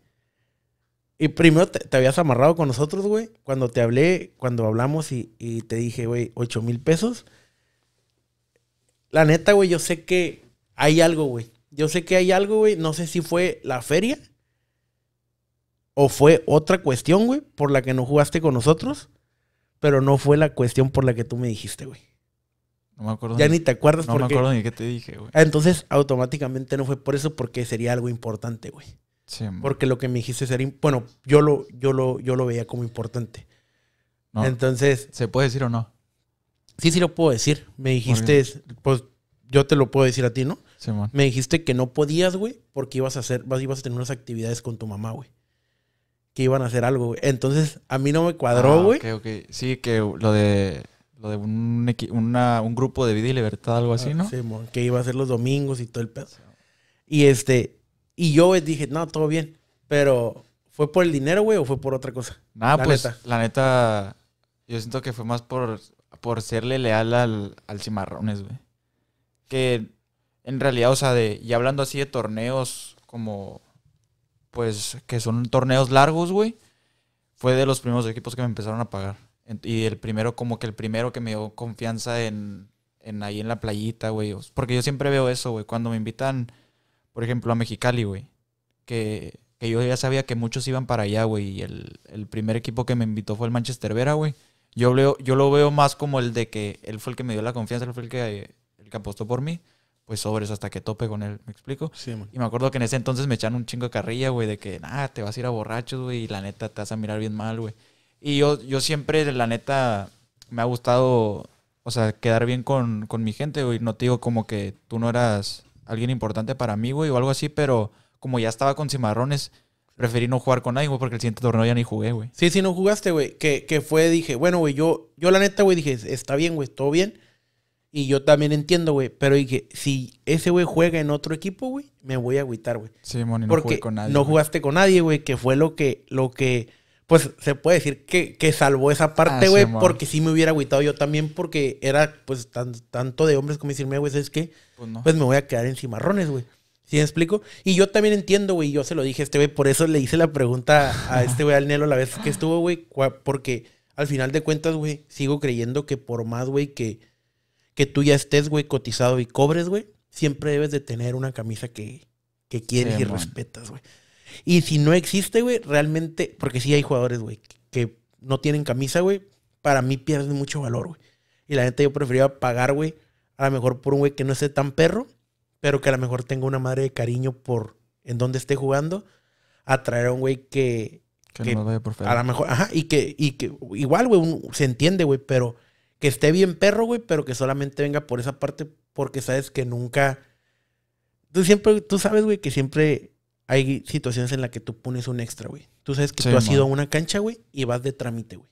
Y primero te, habías amarrado con nosotros, güey. Cuando te hablé, cuando hablamos y, te dije, güey, 8 mil pesos la neta, güey, yo sé que hay algo, güey. Yo sé que hay algo, güey. No sé si fue la feria o fue otra cuestión, güey, por la que no jugaste con nosotros, pero no fue la cuestión por la que tú me dijiste, güey. No me acuerdo. Ya ni, te acuerdas. No me acuerdo ni qué te dije, güey. Ah, entonces, automáticamente no fue por eso, porque sería algo importante, güey. Sí, porque lo que me dijiste sería... Bueno, yo lo, yo lo, yo lo veía como importante. Entonces... ¿Se puede decir o no? Sí, sí lo puedo decir. Me dijiste, pues yo te lo puedo decir a ti, ¿no? Sí, me dijiste que no podías, güey, porque ibas a hacer, ibas a tener unas actividades con tu mamá, güey. Que iban a hacer algo, güey. Entonces, a mí no me cuadró, ah, güey. ok, Sí, que lo de lo de un, grupo de vida y libertad, algo así, ah, ¿no? Sí, que iba a ser los domingos y todo el pedo. y este, y yo dije, no, todo bien. Pero, ¿fue por el dinero, güey, o fue por otra cosa? Nada, la pues, la neta, yo siento que fue más por por serle leal al, al Cimarrones, güey. Que en realidad, o sea, de, y hablando así de torneos como, pues, que son torneos largos, güey, fue de los primeros equipos que me empezaron a pagar. Y el primero, como que el primero que me dio confianza en, ahí en la playita, güey. Porque yo siempre veo eso, güey. Cuando me invitan, por ejemplo, a Mexicali, güey. Que, yo ya sabía que muchos iban para allá, güey. Y el, el primer equipo que me invitó fue el Manchester Vera, güey. Yo, lo veo más como el de que él fue el que me dio la confianza, él fue el que, el que apostó por mí. Pues sobres hasta que tope con él, ¿me explico? Sí, man. Y me acuerdo que en ese entonces me echan un chingo de carrilla, güey, de que, nada, te vas a ir a borrachos, güey, y la neta te vas a mirar bien mal, güey. Y yo, yo siempre, la neta, me ha gustado, o sea, quedar bien con, con mi gente, güey. No te digo como que tú no eras alguien importante para mí, güey, o algo así, pero como ya estaba con cimarrones, preferí no jugar con nadie, güey, porque el siguiente torneo ya ni jugué, güey. Sí, sí, no jugaste, güey. Que, que fue, dije, bueno, güey, yo, yo la neta, güey, dije, está bien, güey, todo bien. Y yo también entiendo, güey. Pero dije, si ese güey juega en otro equipo, güey, me voy a agüitar, güey. Sí, Moni, no porque con nadie. No jugaste con nadie, güey, que fue lo que, lo que, pues se puede decir que, que salvó esa parte, ah, güey, porque sí me hubiera agüitado yo también, porque era, pues, tanto de hombres como decirme, güey, ¿sabes qué? Pues, no. pues me voy a quedar en cimarrones, güey. ¿Sí me explico? Y yo también entiendo, güey, yo se lo dije a este güey, por eso le hice la pregunta a este güey, al Nelo, la vez que estuvo, güey, porque al final de cuentas, güey, sigo creyendo que por más, güey, que, que tú ya estés, güey, cotizado y cobres, güey, siempre debes de tener una camisa que, que quieres y respetas, güey. Y si no existe, güey, realmente, porque sí hay jugadores, güey, que no tienen camisa, güey, para mí pierden mucho valor, güey. Y la gente yo prefería pagar, güey, a lo mejor por un güey que no esté tan perro pero que a lo mejor tenga una madre de cariño por en donde esté jugando, a traer a un güey que... Que, no lo por A lo mejor, ajá, y que, y que igual, güey, se entiende, güey, pero que esté bien perro, güey, pero que solamente venga por esa parte porque sabes que nunca... Tú siempre, tú sabes, güey, que siempre hay situaciones en las que tú pones un extra, güey. Tú sabes que tú has ido a una cancha, güey, y vas de trámite, güey.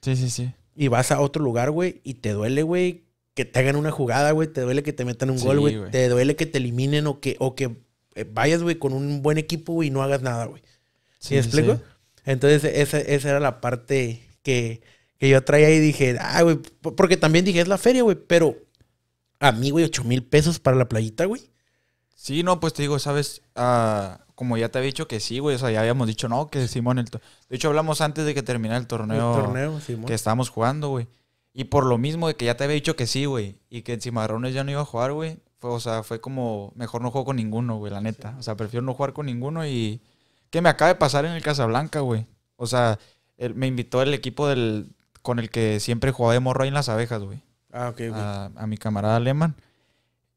Sí, sí, sí. Y vas a otro lugar, güey, y te duele, güey, que te hagan una jugada, güey, te duele que te metan un gol, güey, te duele que te eliminen o que, o que eh, vayas, güey, con un buen equipo, y no hagas nada, güey. ¿Sí, ¿Me explico? Entonces, esa, esa era la parte que, yo traía y dije, ah, güey, porque también dije, es la feria, güey, pero a mí, güey, 8 mil pesos para la playita, güey. Sí, no, pues te digo, sabes, ah, como ya te había dicho que sí, güey, o sea, ya habíamos dicho, no, que Simón, el de hecho hablamos antes de que terminara el torneo, que estábamos jugando, güey. Y por lo mismo de que ya te había dicho que sí, güey, y que en Cimarrones ya no iba a jugar, güey, fue, o sea, fue como, mejor no juego con ninguno, güey, la neta. O sea, prefiero no jugar con ninguno y que me acaba de pasar en el Casablanca, güey. O sea, me invitó el equipo del, con el que siempre jugaba de morro ahí en las abejas, güey. Ah, ok, güey. A, mi camarada alemán.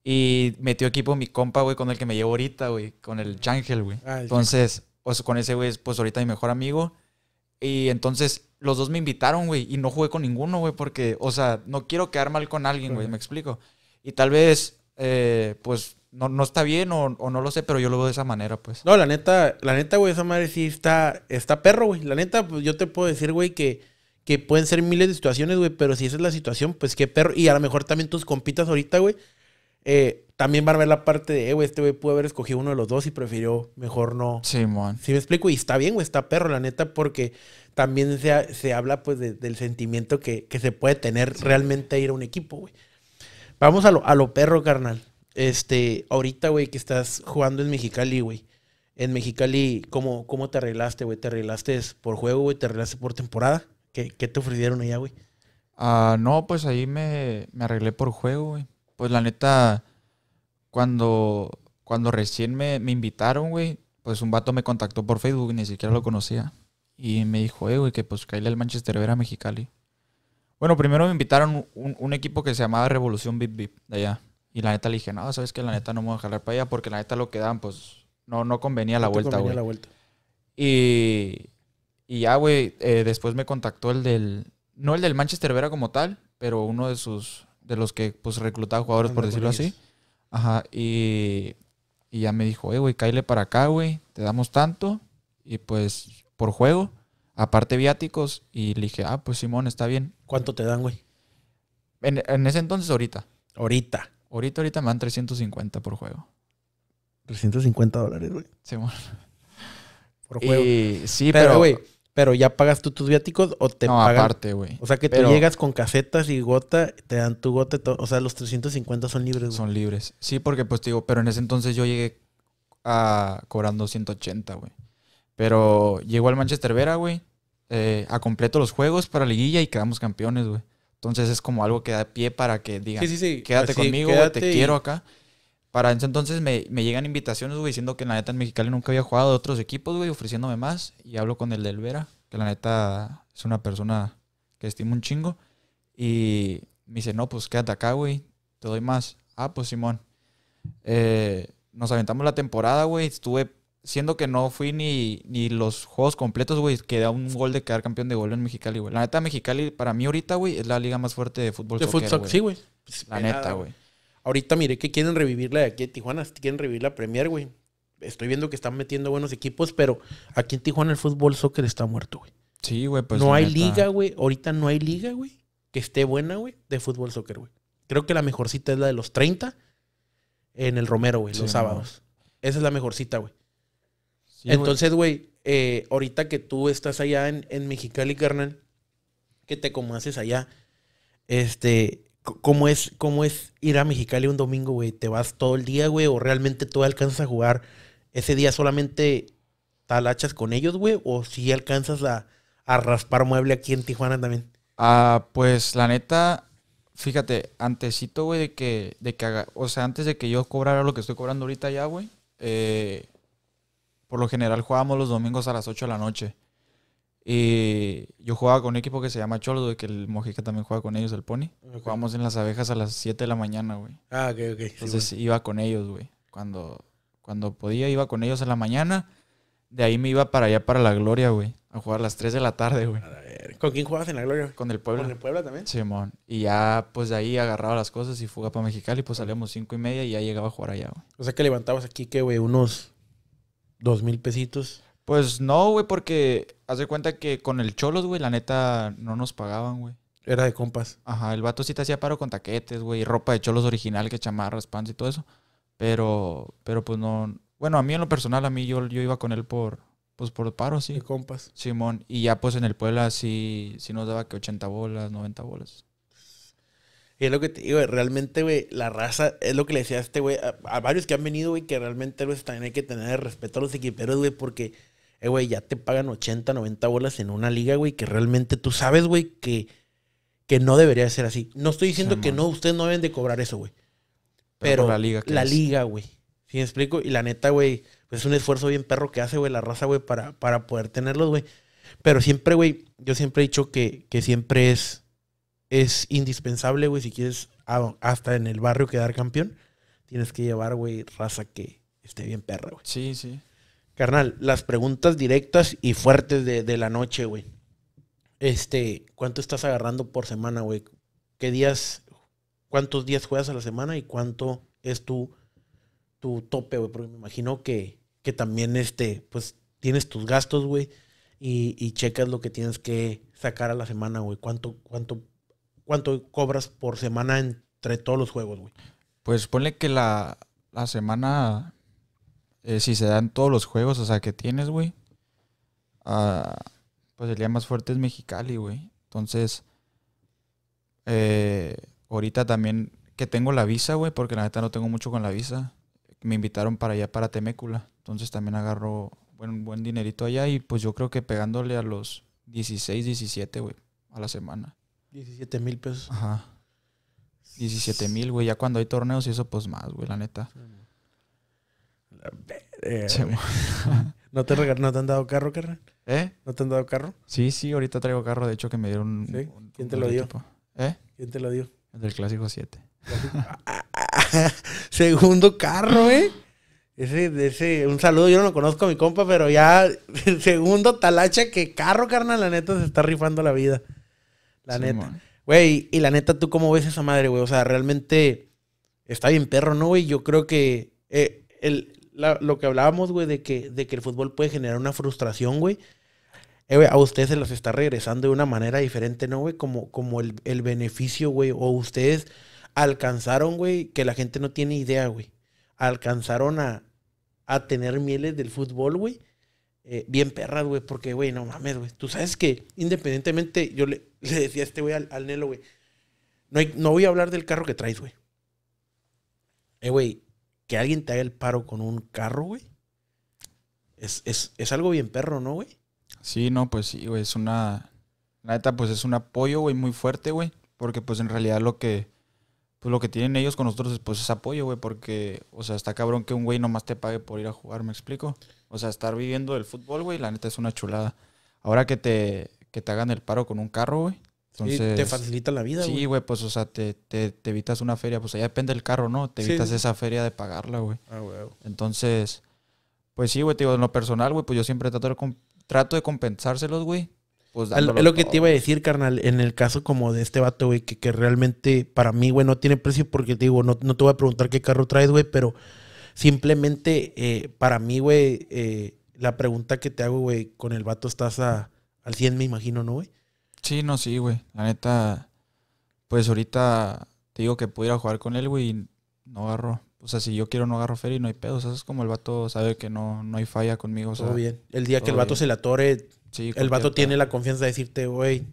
Y metió equipo mi compa, güey, con el que me llevo ahorita, güey, con el Changel, güey. Ah, Entonces, o pues, sea, con ese güey es, pues, ahorita mi mejor amigo. Y entonces los dos me invitaron, güey, y no jugué con ninguno, güey, porque, o sea, no quiero quedar mal con alguien, güey, me explico. Y tal vez, eh, pues, no, está bien o, no lo sé, pero yo lo veo de esa manera, pues. No, la neta, la neta, güey, esa madre sí está, está perro, güey. La neta, pues yo te puedo decir, güey, que, que pueden ser miles de situaciones, güey, pero si esa es la situación, pues qué perro. Y a lo mejor también tus compitas ahorita, güey, eh, también va a ver la parte de, eh, güey, este güey pudo haber escogido uno de los dos y prefirió mejor no. sí Sí, si me explico, y está bien, güey, está perro, la neta, porque también se, se habla pues del sentimiento que, se puede tener realmente ir a un equipo, güey. Vamos a lo, a lo perro, carnal. Este, ahorita, güey, que estás jugando en Mexicali, güey. En Mexicali, ¿cómo, cómo te arreglaste, güey? ¿Te arreglaste por juego, güey? ¿Te arreglaste por temporada? ¿Qué, te ofrecieron allá, güey? Ah, no, pues ahí me, me arreglé por juego, güey. Pues la neta cuando, cuando recién me, invitaron, güey, pues un vato me contactó por Facebook, ni siquiera lo conocía. Y me dijo, eh, güey, que pues caíle el Manchester Vera Mexicali. Bueno, primero me invitaron un, equipo que se llamaba Revolución Bip Bip de allá. Y la neta le dije, no, sabes que la neta no me voy a jalar para allá porque la neta lo que pues no, no convenía la vuelta, güey. la vuelta. Y, y ya, güey, eh, después me contactó el del, no el del Manchester Vera como tal, pero uno de sus, de los que pues reclutaba jugadores, por decirlo así. Ajá, y, y ya me dijo, eh, güey, cáile para acá, güey, te damos tanto, y pues por juego, aparte viáticos, y le dije, ah, pues Simón, está bien. ¿Cuánto te dan, güey? En, en ese entonces, ahorita. Ahorita. Ahorita, ahorita me dan 350 por juego. 350 dólares, güey. Simón. Por juego. sí, pero, güey, pero ya pagas tú tus viáticos o te no, aparte, güey. O sea que te tú llegas con casetas y gota, te dan tu gota. O sea, los 350 son libres, güey. Son libres. Sí, porque pues digo, pero en ese entonces yo llegué a cobrando 180, güey. Pero llegó al Manchester Vera, güey. Eh, a completo los juegos para la liguilla y quedamos campeones, güey. Entonces es como algo que da pie para que digan, quédate pues conmigo, te quiero acá. Para entonces me, llegan invitaciones, güey, diciendo que la neta en Mexicali nunca había jugado de otros equipos, güey, ofreciéndome más. Y hablo con el del Vera, que la neta es una persona que estimo un chingo. Y me dice, no, pues quédate acá, güey, te doy más. Ah, pues Simón. Eh, nos aventamos la temporada, güey. Estuve, siendo que no fui ni, ni los juegos completos, güey, quedé un gol de quedar campeón de gol en Mexicali, güey. La neta, Mexicali para mí ahorita, güey, es la liga más fuerte de fútbol. De fútbol, sí, güey. la neta, güey. Ahorita miré que quieren revivirla de aquí en Tijuana, quieren revivir la Premier, güey. Estoy viendo que están metiendo buenos equipos, pero aquí en Tijuana el fútbol soccer está muerto, güey. Sí, güey, pues. No hay liga, güey. Ahorita no hay liga, güey, que esté buena, güey, de fútbol soccer, güey. Creo que la mejor cita es la de los 30 en el Romero, güey, los sábados. Esa es la mejor cita, güey. Entonces, güey, eh, ahorita que tú estás allá en, en Mexicali, carnal, ¿qué te haces allá, este, ¿Cómo es, ¿Cómo es ir a Mexicali un domingo, güey? ¿Te vas todo el día, güey? ¿O realmente tú alcanzas a jugar ese día solamente talachas con ellos, güey? ¿O si alcanzas a, raspar mueble aquí en Tijuana también? Ah, pues la neta, fíjate, antesito, güey, de que, de que o sea, antes de que yo cobrara lo que estoy cobrando ahorita ya, güey, eh, por lo general jugábamos los domingos a las 8 de la noche. Y eh, yo jugaba con un equipo que se llama Cholo, que el Mojica también juega con ellos, el Pony. Jugábamos en las abejas a las 7 de la mañana, güey. Ah, ok, ok. Entonces iba con ellos, güey. Cuando, cuando podía, iba con ellos a la mañana. De ahí me iba para allá, para la Gloria, güey. A jugar a las 3 de la tarde, güey. A ver. ¿Con quién jugabas en la Gloria? Con el Puebla. ¿Con el Puebla también? Simón. Y ya, pues de ahí agarraba las cosas y fuga para Mexicali. Pues salíamos 5 y media y ya llegaba a jugar allá, güey. O sea que levantabas aquí, que, güey, unos dos mil pesitos. Pues no, güey, porque haz de cuenta que con el Cholos, güey, la neta no nos pagaban, güey. Era de compas. Ajá, el vato sí te hacía paro con taquetes, güey, ropa de Cholos original, que chamarras, pants y todo eso. Pero, pero pues no. Bueno, a mí en lo personal, a mí yo, yo iba con él por, pues por paro, sí. De compas. Simón. Y ya pues en el pueblo así, sí nos daba que 80 bolas, 90 bolas. Y es lo que te digo, realmente, güey, la raza, es lo que le decía a este, güey, a, varios que han venido, güey, que realmente, güey, pues, también hay que tener respeto a los equiperos, güey, porque eh, güey, ya te pagan 80, 90 bolas en una liga, güey, que realmente tú sabes, güey, que, que no debería ser así. No estoy diciendo que no, ustedes no deben de cobrar eso, güey. Pero, la liga, la liga, güey. ¿Sí me explico? Y la neta, güey, pues es un esfuerzo bien perro que hace, güey, la raza, güey, para, para poder tenerlos, güey. Pero siempre, güey, yo siempre he dicho que, que siempre es, es indispensable, güey, si quieres hasta en el barrio quedar campeón, tienes que llevar, güey, raza que esté bien perra, güey. Sí, sí. Carnal, las preguntas directas y fuertes de, la noche, güey. Este, ¿cuánto estás agarrando por semana, güey? ¿Qué días, cuántos días juegas a la semana y cuánto es tu, tu tope, güey? Porque me imagino que, que también, este, pues, tienes tus gastos, güey, y, checas lo que tienes que sacar a la semana, güey. ¿Cuánto, cuánto, cuánto cobras por semana entre todos los juegos, güey? Pues ponle que la, la semana eh, si se dan todos los juegos, o sea, que tienes, güey, ah, pues el día más fuerte es Mexicali, güey. Entonces, eh, ahorita también que tengo la visa, güey, porque la neta no tengo mucho con la visa. Me invitaron para allá, para Temécula. Entonces también agarro buen, buen dinerito allá y pues yo creo que pegándole a los 16, 17, güey, a la semana. 17 mil pesos. Ajá. 17 mil, güey. Ya cuando hay torneos y eso, pues más, güey, la neta. Eh, *laughs* ¿No, te han dado carro, carnal? ¿Eh? ¿No te han dado carro? Sí, sí, ahorita traigo carro, de hecho que me dieron... ¿Quién te lo dio? ¿Eh? ¿Quién te lo dio? El del Clásico 7. *laughs* Segundo carro, ¿eh? Ese, ese, un saludo, yo no lo conozco a mi compa, pero ya *laughs* segundo talacha que carro, carnal, la neta se está rifando la vida. La neta. Güey, y la neta, ¿tú cómo ves esa madre, güey? O sea, realmente está bien perro, ¿no, güey? Yo creo que eh, el, lo que hablábamos, güey, de que, de que el fútbol puede generar una frustración, güey. Eh, a ustedes se los está regresando de una manera diferente, ¿no, güey? Como, como el, beneficio, güey. O ustedes alcanzaron, güey, que la gente no tiene idea, güey. Alcanzaron a, a tener mieles del fútbol, güey. Eh, bien perras, güey, porque, güey, no mames, güey. Tú sabes que independientemente, yo le, *laughs* decía a este güey al, al, Nelo, güey, no, no voy a hablar del carro que traes, güey. Eh, güey, que alguien te haga el paro con un carro, güey, es, es, es algo bien perro, ¿no, güey? Sí, no, pues sí, güey, es una... La neta, pues es un apoyo, güey, muy fuerte, güey, porque pues en realidad lo que... Pues lo que tienen ellos con nosotros es pues es apoyo, güey, porque, o sea, está cabrón que un güey nomás te pague por ir a jugar, ¿me explico? O sea, estar viviendo el fútbol, güey, la neta es una chulada. Ahora que te, que te hagan el paro con un carro, güey, entonces, te facilita la vida, güey. Sí, güey, pues, o sea, te, te, te, evitas una feria, pues allá depende del carro, ¿no? Te evitas esa feria de pagarla, güey. Ah, güey. Entonces, pues sí, güey, te digo, en lo personal, güey, pues yo siempre trato de, trato de compensárselos, güey. Pues es lo que te iba a decir, carnal, en el caso como de este vato, güey, que, realmente para mí, güey, no tiene precio porque te digo, no, no te voy a preguntar qué carro traes, güey, pero simplemente eh, para mí, güey, eh, la pregunta que te hago, güey, con el vato estás al 100, me imagino, ¿no, güey? Sí, no, sí, güey. La neta, pues ahorita te digo que pudiera jugar con él, güey, y no agarro. O sea, si yo quiero no agarro fer y no hay pedos, O es como el vato sabe que no, no hay falla conmigo. todo bien. El día que el vato se la atore, el vato tiene la confianza de decirte, güey.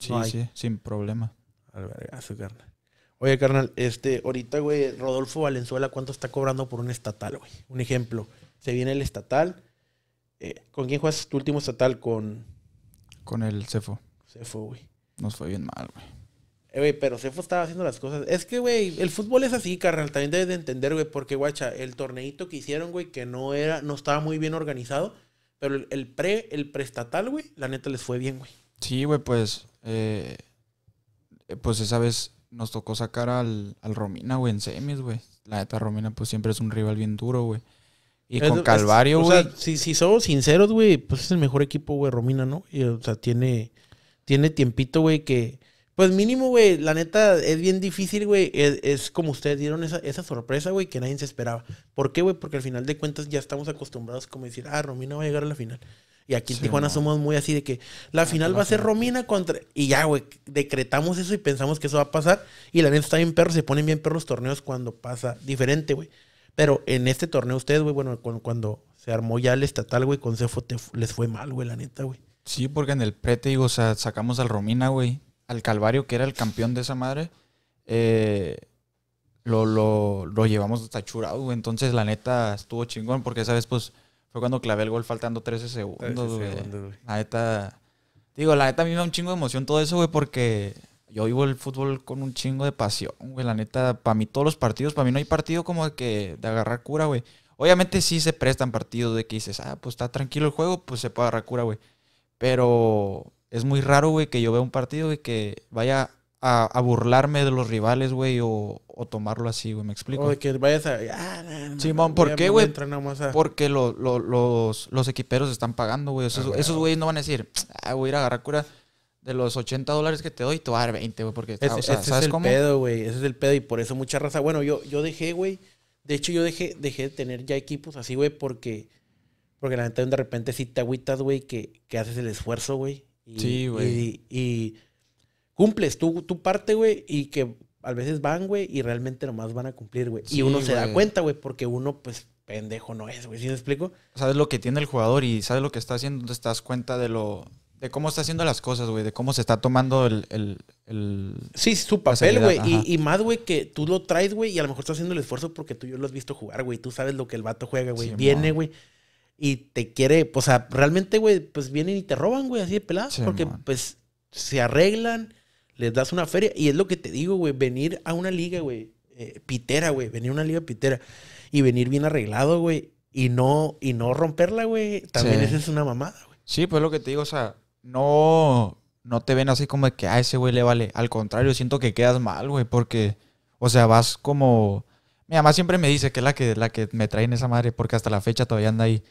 Sí, sí, sin problema. A ver, a su carnal. Oye, carnal, este, ahorita, güey, Rodolfo Valenzuela, ¿cuánto está cobrando por un estatal, güey? Un ejemplo. Se viene el estatal. Eh, ¿Con quién juegas tu último estatal? Con. Con el Cefo se fue güey. Nos fue bien mal, güey. Eh, güey, pero Cefo estaba haciendo las cosas. Es que, güey, el fútbol es así, carnal. También debes de entender, güey, porque, guacha, el torneito que hicieron, güey, que no era, no estaba muy bien organizado, pero el, pre, el prestatal, güey, la neta les fue bien, güey. Sí, güey, pues, eh, pues esa vez nos tocó sacar al, al Romina, güey, en semis, güey. La neta, Romina, pues siempre es un rival bien duro, güey. Y con Calvario, güey. O sea, si, si somos sinceros, güey, pues es el mejor equipo, güey, Romina, ¿no? Y, o sea, tiene tiene tiempito, güey, que... Pues mínimo, güey, la neta es bien difícil, güey. E, es, como ustedes dieron esa, esa sorpresa, güey, que nadie se esperaba. ¿Por qué, güey? Porque al final de cuentas ya estamos acostumbrados como decir, ah, Romina va a llegar a la final. Y aquí en Tijuana somos muy así de que la ah, final va a ser Romina contra... Y ya, güey, decretamos eso y pensamos que eso va a pasar. Y la neta está bien perro, se ponen bien perros torneos cuando pasa diferente, güey. Pero en este torneo ustedes, güey, bueno, cuando, se armó ya el estatal, güey, con Cefo les fue mal, güey, la neta, güey. Sí, porque en el prete, digo, o sea, sacamos al Romina, güey, al Calvario, que era el campeón de esa madre, eh, lo, lo, lo, llevamos hasta Churado, güey. Entonces, la neta, estuvo chingón, porque esa vez, pues, fue cuando clavé el gol faltando 13 segundos, La neta, digo, la neta a mí me da un chingo de emoción todo eso, güey, porque yo vivo el fútbol con un chingo de pasión, güey. La neta, para mí todos los partidos, para mí no hay partido como de que de agarrar cura, güey. Obviamente sí se prestan partidos de que dices, ah, pues está tranquilo el juego, pues se puede agarrar cura, güey. Pero es muy raro, güey, que yo vea un partido, y que vaya a, burlarme de los rivales, güey, o, tomarlo así, güey, me explico. O de que vayas a... Ah, Simón, ¿por qué, güey? Porque los, los equiperos están pagando, güey. Esos, ah, güeyes no van a decir, ah, voy a ir a agarrar cura de los 80 dólares que te doy, te voy a dar 20, güey, porque... Es, ese es el pedo, güey, ese es el pedo y por eso mucha raza... Bueno, yo, yo dejé, güey, de hecho yo dejé, dejé de tener ya equipos así, güey, porque porque la gente de repente sí te agüitas, güey, que, haces el esfuerzo, güey. Sí, güey. Y, cumples tu, tu parte, güey, y que a veces van, güey, y realmente nomás van a cumplir, güey. y uno se da cuenta, güey, porque uno, pues, pendejo no es, güey. ¿Sí me explico? Sabes lo que tiene el jugador y sabes lo que está haciendo, te das cuenta de lo. De cómo está haciendo las cosas, güey. De cómo se está tomando el. el, sí, su papel, güey. Y, y, más, güey, que tú lo traes, güey. Y a lo mejor estás haciendo el esfuerzo porque tú yo lo has visto jugar, güey. Tú sabes lo que el vato juega, güey. Viene, güey y te quiere, o sea, realmente, güey, pues vienen y te roban, güey, así de pelazo, porque pues se arreglan, les das una feria y es lo que te digo, güey, venir a una liga, güey, eh, pitera, güey, venir a una liga pitera y venir bien arreglado, güey, y no y no romperla, güey, también esa es una mamada, güey. Sí, pues lo que te digo, o sea, no no te ven así como que a ese güey le vale, al contrario, siento que quedas mal, güey, porque o sea, vas como mi mamá siempre me dice que es la que la que me trae en esa madre porque hasta la fecha todavía anda ahí.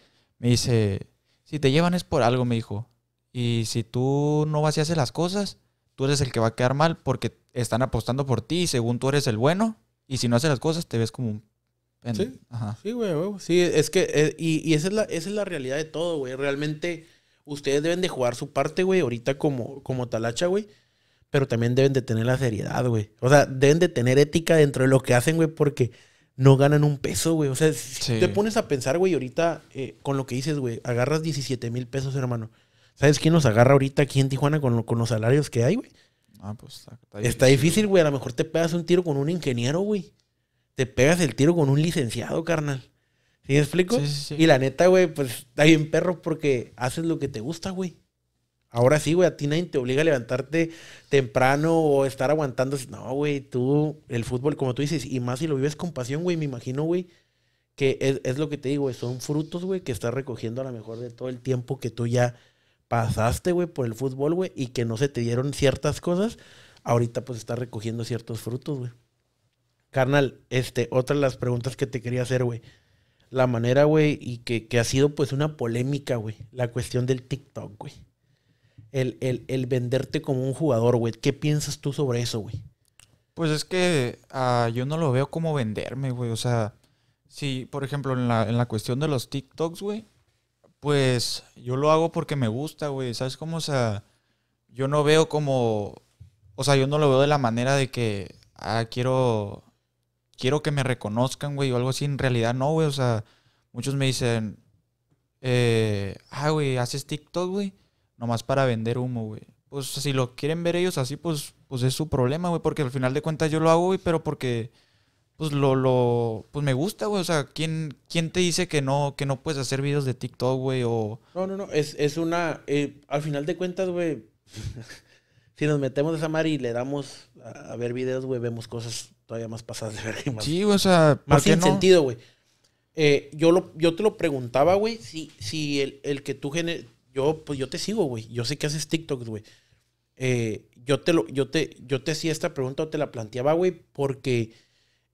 Me dice, si te llevan es por algo, me dijo. Y si tú no vas y haces las cosas, tú eres el que va a quedar mal porque están apostando por ti y según tú eres el bueno. Y si no haces las cosas, te ves como un... Sí, Ajá. sí, güey, güey, Sí, es que... Eh, y, esa, es la, es la realidad de todo, güey. Realmente ustedes deben de jugar su parte, güey, ahorita como, como talacha, güey. Pero también deben de tener la seriedad, güey. O sea, deben de tener ética dentro de lo que hacen, güey, porque no ganan un peso, güey. O sea, te pones a pensar, güey, ahorita eh, con lo que dices, güey, agarras 17 mil pesos, hermano. ¿Sabes quién nos agarra ahorita aquí en Tijuana con, con los salarios que hay, güey? Ah, pues está, difícil. Está güey. A lo mejor te pegas un tiro con un ingeniero, güey. Te pegas el tiro con un licenciado, carnal. ¿Sí me explico? Sí, sí, y la neta, güey, pues está bien perro porque haces lo que te gusta, güey. Ahora sí, güey, a ti nadie te obliga a levantarte temprano o estar aguantando. No, güey, tú, el fútbol, como tú dices, y más si lo vives con pasión, güey, me imagino, güey, que es, lo que te digo, güey, son frutos, güey, que estás recogiendo a lo mejor de todo el tiempo que tú ya pasaste, güey, por el fútbol, güey, y que no se te dieron ciertas cosas, ahorita pues estás recogiendo ciertos frutos, güey. Carnal, este, otra de las preguntas que te quería hacer, güey. La manera, güey, y que, que ha sido pues una polémica, güey. La cuestión del TikTok, güey el, venderte como un jugador, güey. ¿Qué piensas tú sobre eso, güey? Pues es que ah, yo no lo veo como venderme, güey. O sea, si, por ejemplo, en la, en la cuestión de los TikToks, güey, pues yo lo hago porque me gusta, güey. ¿Sabes cómo? O sea, yo no veo como. O sea, yo no lo veo de la manera de que. Ah, quiero. Quiero que me reconozcan, güey, o algo así. En realidad, no, güey. O sea, muchos me dicen. Eh, ah, güey, haces TikTok, güey nomás para vender humo, güey. Pues si lo quieren ver ellos así, pues, pues es su problema, güey, porque al final de cuentas yo lo hago, güey, pero porque pues lo, lo, pues me gusta, güey. O sea, ¿quién, te dice que no, que no puedes hacer videos de TikTok, güey? O... No, no, no. Es, una. Eh, al final de cuentas, güey. *laughs* si nos metemos a esa mar y le damos a, ver videos, güey, vemos cosas todavía más pasadas de más. Sí, o sea. Más sin sentido, güey. Eh, yo, yo te lo preguntaba, güey, si, el, que tú generas yo, pues yo te sigo, güey. Yo sé que haces TikToks, güey. Eh, yo te lo, yo te, yo te hacía esta pregunta o te la planteaba, güey, porque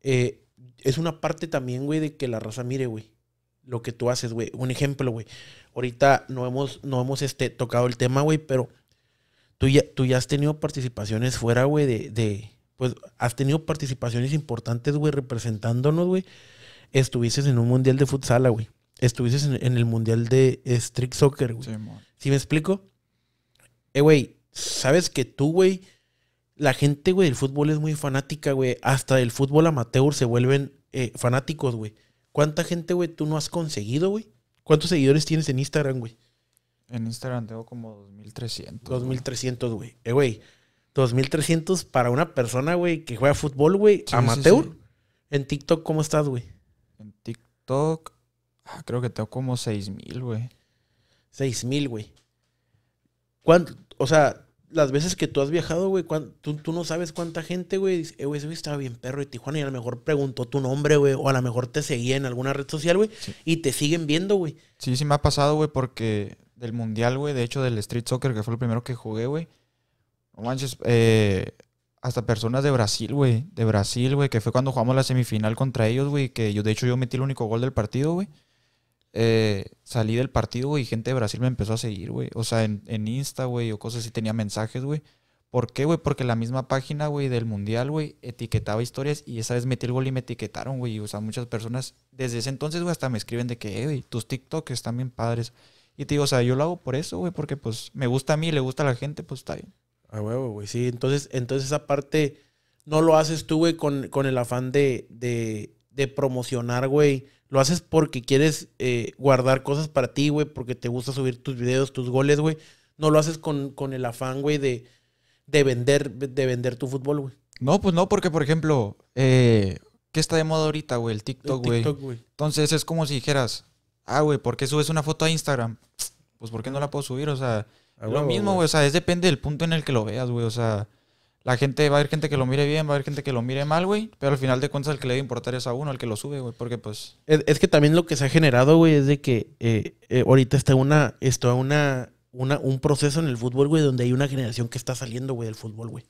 eh, es una parte también, güey, de que la raza mire, güey, lo que tú haces, güey. Un ejemplo, güey. Ahorita no hemos, no hemos este, tocado el tema, güey, pero tú ya, tú ya has tenido participaciones fuera, güey, de, de, pues has tenido participaciones importantes, güey, representándonos, güey. Estuvieses en un mundial de futsal, güey. Estuviste en, el mundial de Street Soccer, güey. Sí, me explico? Eh, güey, sabes que tú, güey, la gente, güey, del fútbol es muy fanática, güey. Hasta el fútbol amateur se vuelven eh, fanáticos, güey. ¿Cuánta gente, güey, tú no has conseguido, güey? ¿Cuántos seguidores tienes en Instagram, güey? En Instagram tengo como 2.300. 2.300, güey. Eh, güey. 2.300 para una persona, güey, que juega fútbol, güey, amateur. En TikTok, ¿cómo estás, güey? En TikTok Ah, creo que tengo como seis mil, güey. Seis mil, güey. ¿Cuánto? O sea, las veces que tú has viajado, güey, tú, no sabes cuánta gente, güey, dice, eh, güey, ese güey estaba bien perro y Tijuana y a lo mejor preguntó tu nombre, güey, o a lo mejor te seguía en alguna red social, güey, y te siguen viendo, güey. Sí, sí me ha pasado, güey, porque del mundial, güey, de hecho del street soccer, que fue lo primero que jugué, güey, no manches, eh, hasta personas de Brasil, güey, de Brasil, güey, que fue cuando jugamos la semifinal contra ellos, güey, que yo, de hecho, yo metí el único gol del partido, güey. Eh, salí del partido, güey, y gente de Brasil me empezó a seguir, güey. O sea, en, en Insta, güey, o cosas así, tenía mensajes, güey. ¿Por qué, güey? Porque la misma página, güey, del Mundial, güey, etiquetaba historias y esa vez metí el gol y me etiquetaron, güey. O sea, muchas personas desde ese entonces, güey, hasta me escriben de que, eh, güey, tus TikToks están bien padres. Y te digo, o sea, yo lo hago por eso, güey, porque pues me gusta a mí, y le gusta a la gente, pues está bien. Ah, huevo, güey, sí. Entonces, entonces esa parte no lo haces tú, güey, con, con el afán de, de promocionar, güey, lo haces porque quieres eh, guardar cosas para ti, güey, porque te gusta subir tus videos, tus goles, güey. No lo haces con, con el afán, güey, de, de, vender, de vender tu fútbol, güey. No, pues no, porque, por ejemplo, eh, ¿qué está de moda ahorita, güey? El TikTok, güey. Entonces es como si dijeras, ah, güey, ¿por qué subes una foto a Instagram? Pues, ¿por qué no la puedo subir? O sea, lo mismo, güey. O sea, es depende del punto en el que lo veas, güey. O sea, la gente, va a haber gente que lo mire bien, va a haber gente que lo mire mal, güey. Pero al final de cuentas, el que le debe importar es a uno, al que lo sube, güey. Porque pues. Es, que también lo que se ha generado, güey, es de que eh, eh, ahorita está una. Está una, una, un proceso en el fútbol, güey, donde hay una generación que está saliendo, güey, del fútbol, güey.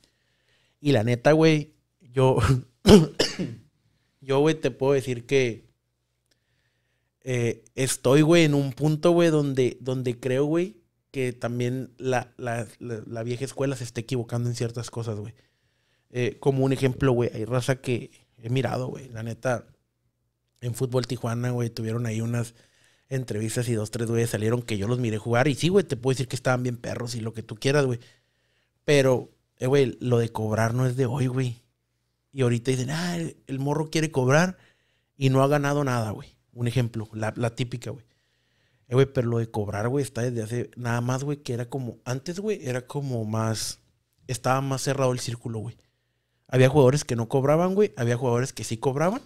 Y la neta, güey, yo. *coughs* yo, güey, te puedo decir que. Eh, estoy, güey, en un punto, güey, donde, donde creo, güey, que también la, vieja escuela se esté equivocando en ciertas cosas, güey. Eh, como un ejemplo, güey, hay raza que he mirado, güey, la neta, en fútbol Tijuana, güey, tuvieron ahí unas entrevistas y dos, tres, güey, salieron que yo los miré jugar y sí, güey, te puedo decir que estaban bien perros y lo que tú quieras, güey. Pero, eh, güey, lo de cobrar no es de hoy, güey. Y ahorita dicen, ah, el, morro quiere cobrar y no ha ganado nada, güey. Un ejemplo, la típica, güey. Eh, güey, pero lo de cobrar, güey, está desde hace. Nada más, güey, que era como. Antes, güey, era como más. Estaba más cerrado el círculo, güey. Había jugadores que no cobraban, güey. Había jugadores que sí cobraban,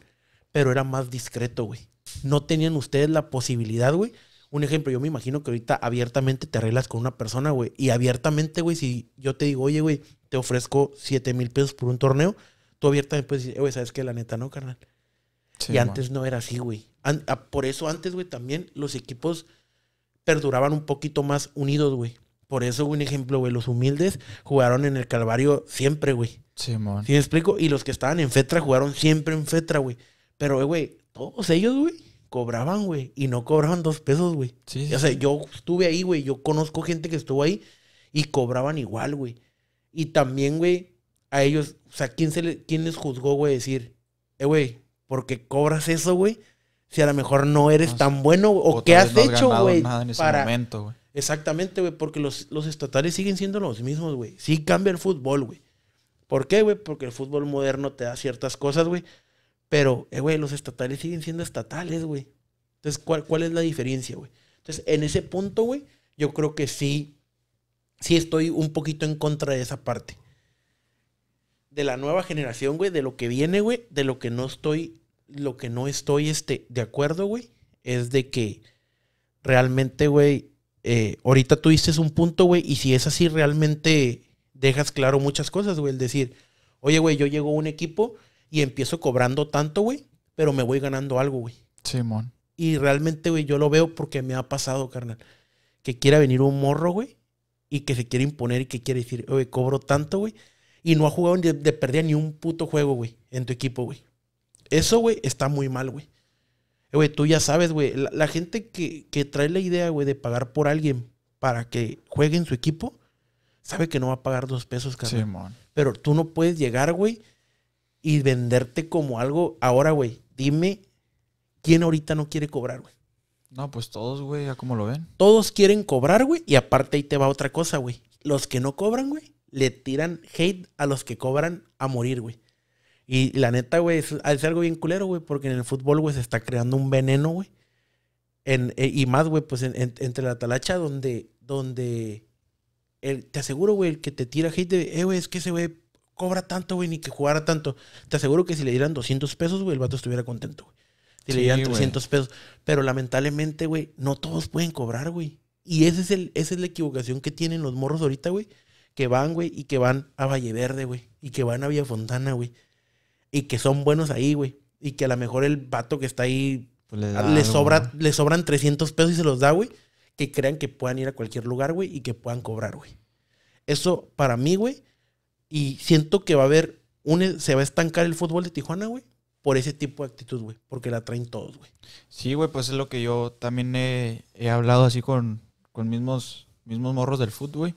pero era más discreto, güey. No tenían ustedes la posibilidad, güey. Un ejemplo, yo me imagino que ahorita abiertamente te arreglas con una persona, güey. Y abiertamente, güey, si yo te digo, oye, güey, te ofrezco 7 mil pesos por un torneo, tú abiertamente puedes decir, eh, güey, ¿sabes que La neta, no, carnal y antes no era así, güey. por eso antes, güey, también los equipos perduraban un poquito más unidos, güey. Por eso, un ejemplo, güey, los humildes jugaron en el Calvario siempre, güey. Sí, man. ¿Sí me explico? Y los que estaban en Fetra jugaron siempre en Fetra, güey. Pero, eh, güey, todos ellos, güey, cobraban, güey. Y no cobraban dos pesos, güey. Sí, O sea, yo estuve ahí, güey. Yo conozco gente que estuvo ahí y cobraban igual, güey. Y también, güey, a ellos, o sea, ¿quién, se quién les juzgó, güey, decir, eh, güey, ¿por qué cobras eso, güey? Si a lo mejor no eres tan bueno o, qué has no hecho, güey. Para... Momento, güey. Exactamente, güey, porque los, los estatales siguen siendo los mismos, güey. Sí cambia el fútbol, güey. ¿Por qué, güey? Porque el fútbol moderno te da ciertas cosas, güey. Pero, eh, güey, los estatales siguen siendo estatales, güey. Entonces, ¿cuál, ¿cuál es la diferencia, güey? Entonces, en ese punto, güey, yo creo que sí, sí estoy un poquito en contra de esa parte. De la nueva generación, güey, de lo que viene, güey, de lo que no estoy lo que no estoy este, de acuerdo, güey, es de que realmente, güey, eh, ahorita tuviste un punto, güey, y si es así, realmente dejas claro muchas cosas, güey. El decir, oye, güey, yo llego a un equipo y empiezo cobrando tanto, güey, pero me voy ganando algo, güey. Simón. y realmente, güey, yo lo veo porque me ha pasado, carnal, que quiera venir un morro, güey, y que se quiere imponer y que quiere decir, oye, cobro tanto, güey, y no ha jugado ni, de perdida ni un puto juego, güey, en tu equipo, güey. Eso, güey, está muy mal, güey. Eh, güey, tú ya sabes, güey, la, gente que, trae la idea, güey, de pagar por alguien para que juegue en su equipo, sabe que no va a pagar dos pesos, cabrón. Sí, Pero tú no puedes llegar, güey, y venderte como algo. Ahora, güey, dime quién ahorita no quiere cobrar, güey. No, pues todos, güey, ya como lo ven. Todos quieren cobrar, güey, y aparte ahí te va otra cosa, güey. Los que no cobran, güey, le tiran hate a los que cobran a morir, güey. Y la neta, güey, es, algo bien culero, güey, porque en el fútbol, güey, se está creando un veneno, güey. Eh, y más, güey, pues entre la talacha donde, donde te aseguro, güey, el que te tira hate eh, güey, es que ese güey cobra tanto, güey, ni que jugara tanto. Te aseguro que si le dieran 200 pesos, güey, el vato estuviera contento, güey. Si le dieran 200 pesos. Pero lamentablemente, güey, no todos pueden cobrar, güey. Y ese es el, esa es la equivocación que tienen los morros ahorita, güey. Que van, güey, y que van a Valle Verde, güey. Y que van a Villa Fontana, güey y que son buenos ahí, güey. Y que a lo mejor el vato que está ahí pues le, sobra, le sobran 300 pesos y se los da, güey. Que crean que puedan ir a cualquier lugar, güey, y que puedan cobrar, güey. Eso para mí, güey. Y siento que va a haber, un, se va a estancar el fútbol de Tijuana, güey por ese tipo de actitud, güey. Porque la traen todos, güey. Sí, güey, pues es lo que yo también he, hablado así con, con mismos, mismos morros del fútbol, güey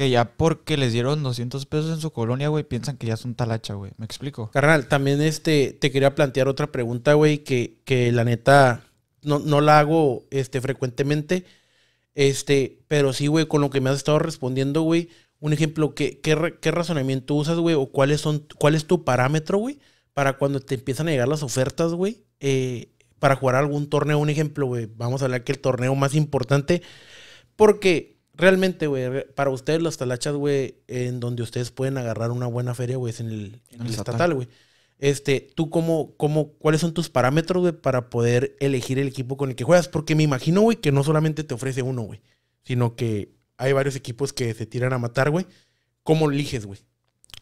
que ya porque les dieron 200 pesos en su colonia, güey, piensan que ya son talacha, güey. ¿Me explico? Carnal, también este, te quería plantear otra pregunta, güey, que, que la neta no, no la hago este, frecuentemente. Este, pero sí, güey, con lo que me has estado respondiendo, güey, un ejemplo, ¿qué, qué, razonamiento usas, güey? ¿O cuáles son, cuál es tu parámetro, güey? Para cuando te empiezan a llegar las ofertas, güey, eh, para jugar algún torneo, un ejemplo, güey, vamos a hablar que el torneo más importante, porque Realmente, güey, para ustedes los talachas, güey, en donde ustedes pueden agarrar una buena feria, güey, es en el, estatal, güey. Este, tú cómo, cómo, cuáles son tus parámetros, güey, para poder elegir el equipo con el que juegas? Porque me imagino, güey, que no solamente te ofrece uno, güey, sino que hay varios equipos que se tiran a matar, güey. ¿Cómo eliges, güey?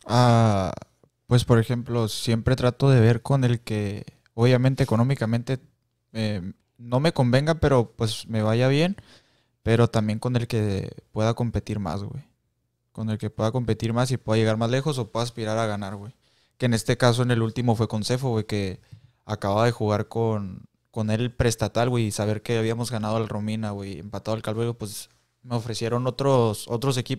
Ah, pues por ejemplo, siempre trato de ver con el que, obviamente, económicamente eh, no me convenga, pero pues me vaya bien pero también con el que pueda competir más, güey. Con el que pueda competir más y pueda llegar más lejos o pueda aspirar a ganar, güey. Que en este caso, en el último fue con Cefo, güey, que acababa de jugar con, con él prestatal, güey, y saber que habíamos ganado al Romina, güey, empatado al Calvo, pues me ofrecieron otros, otros equipos.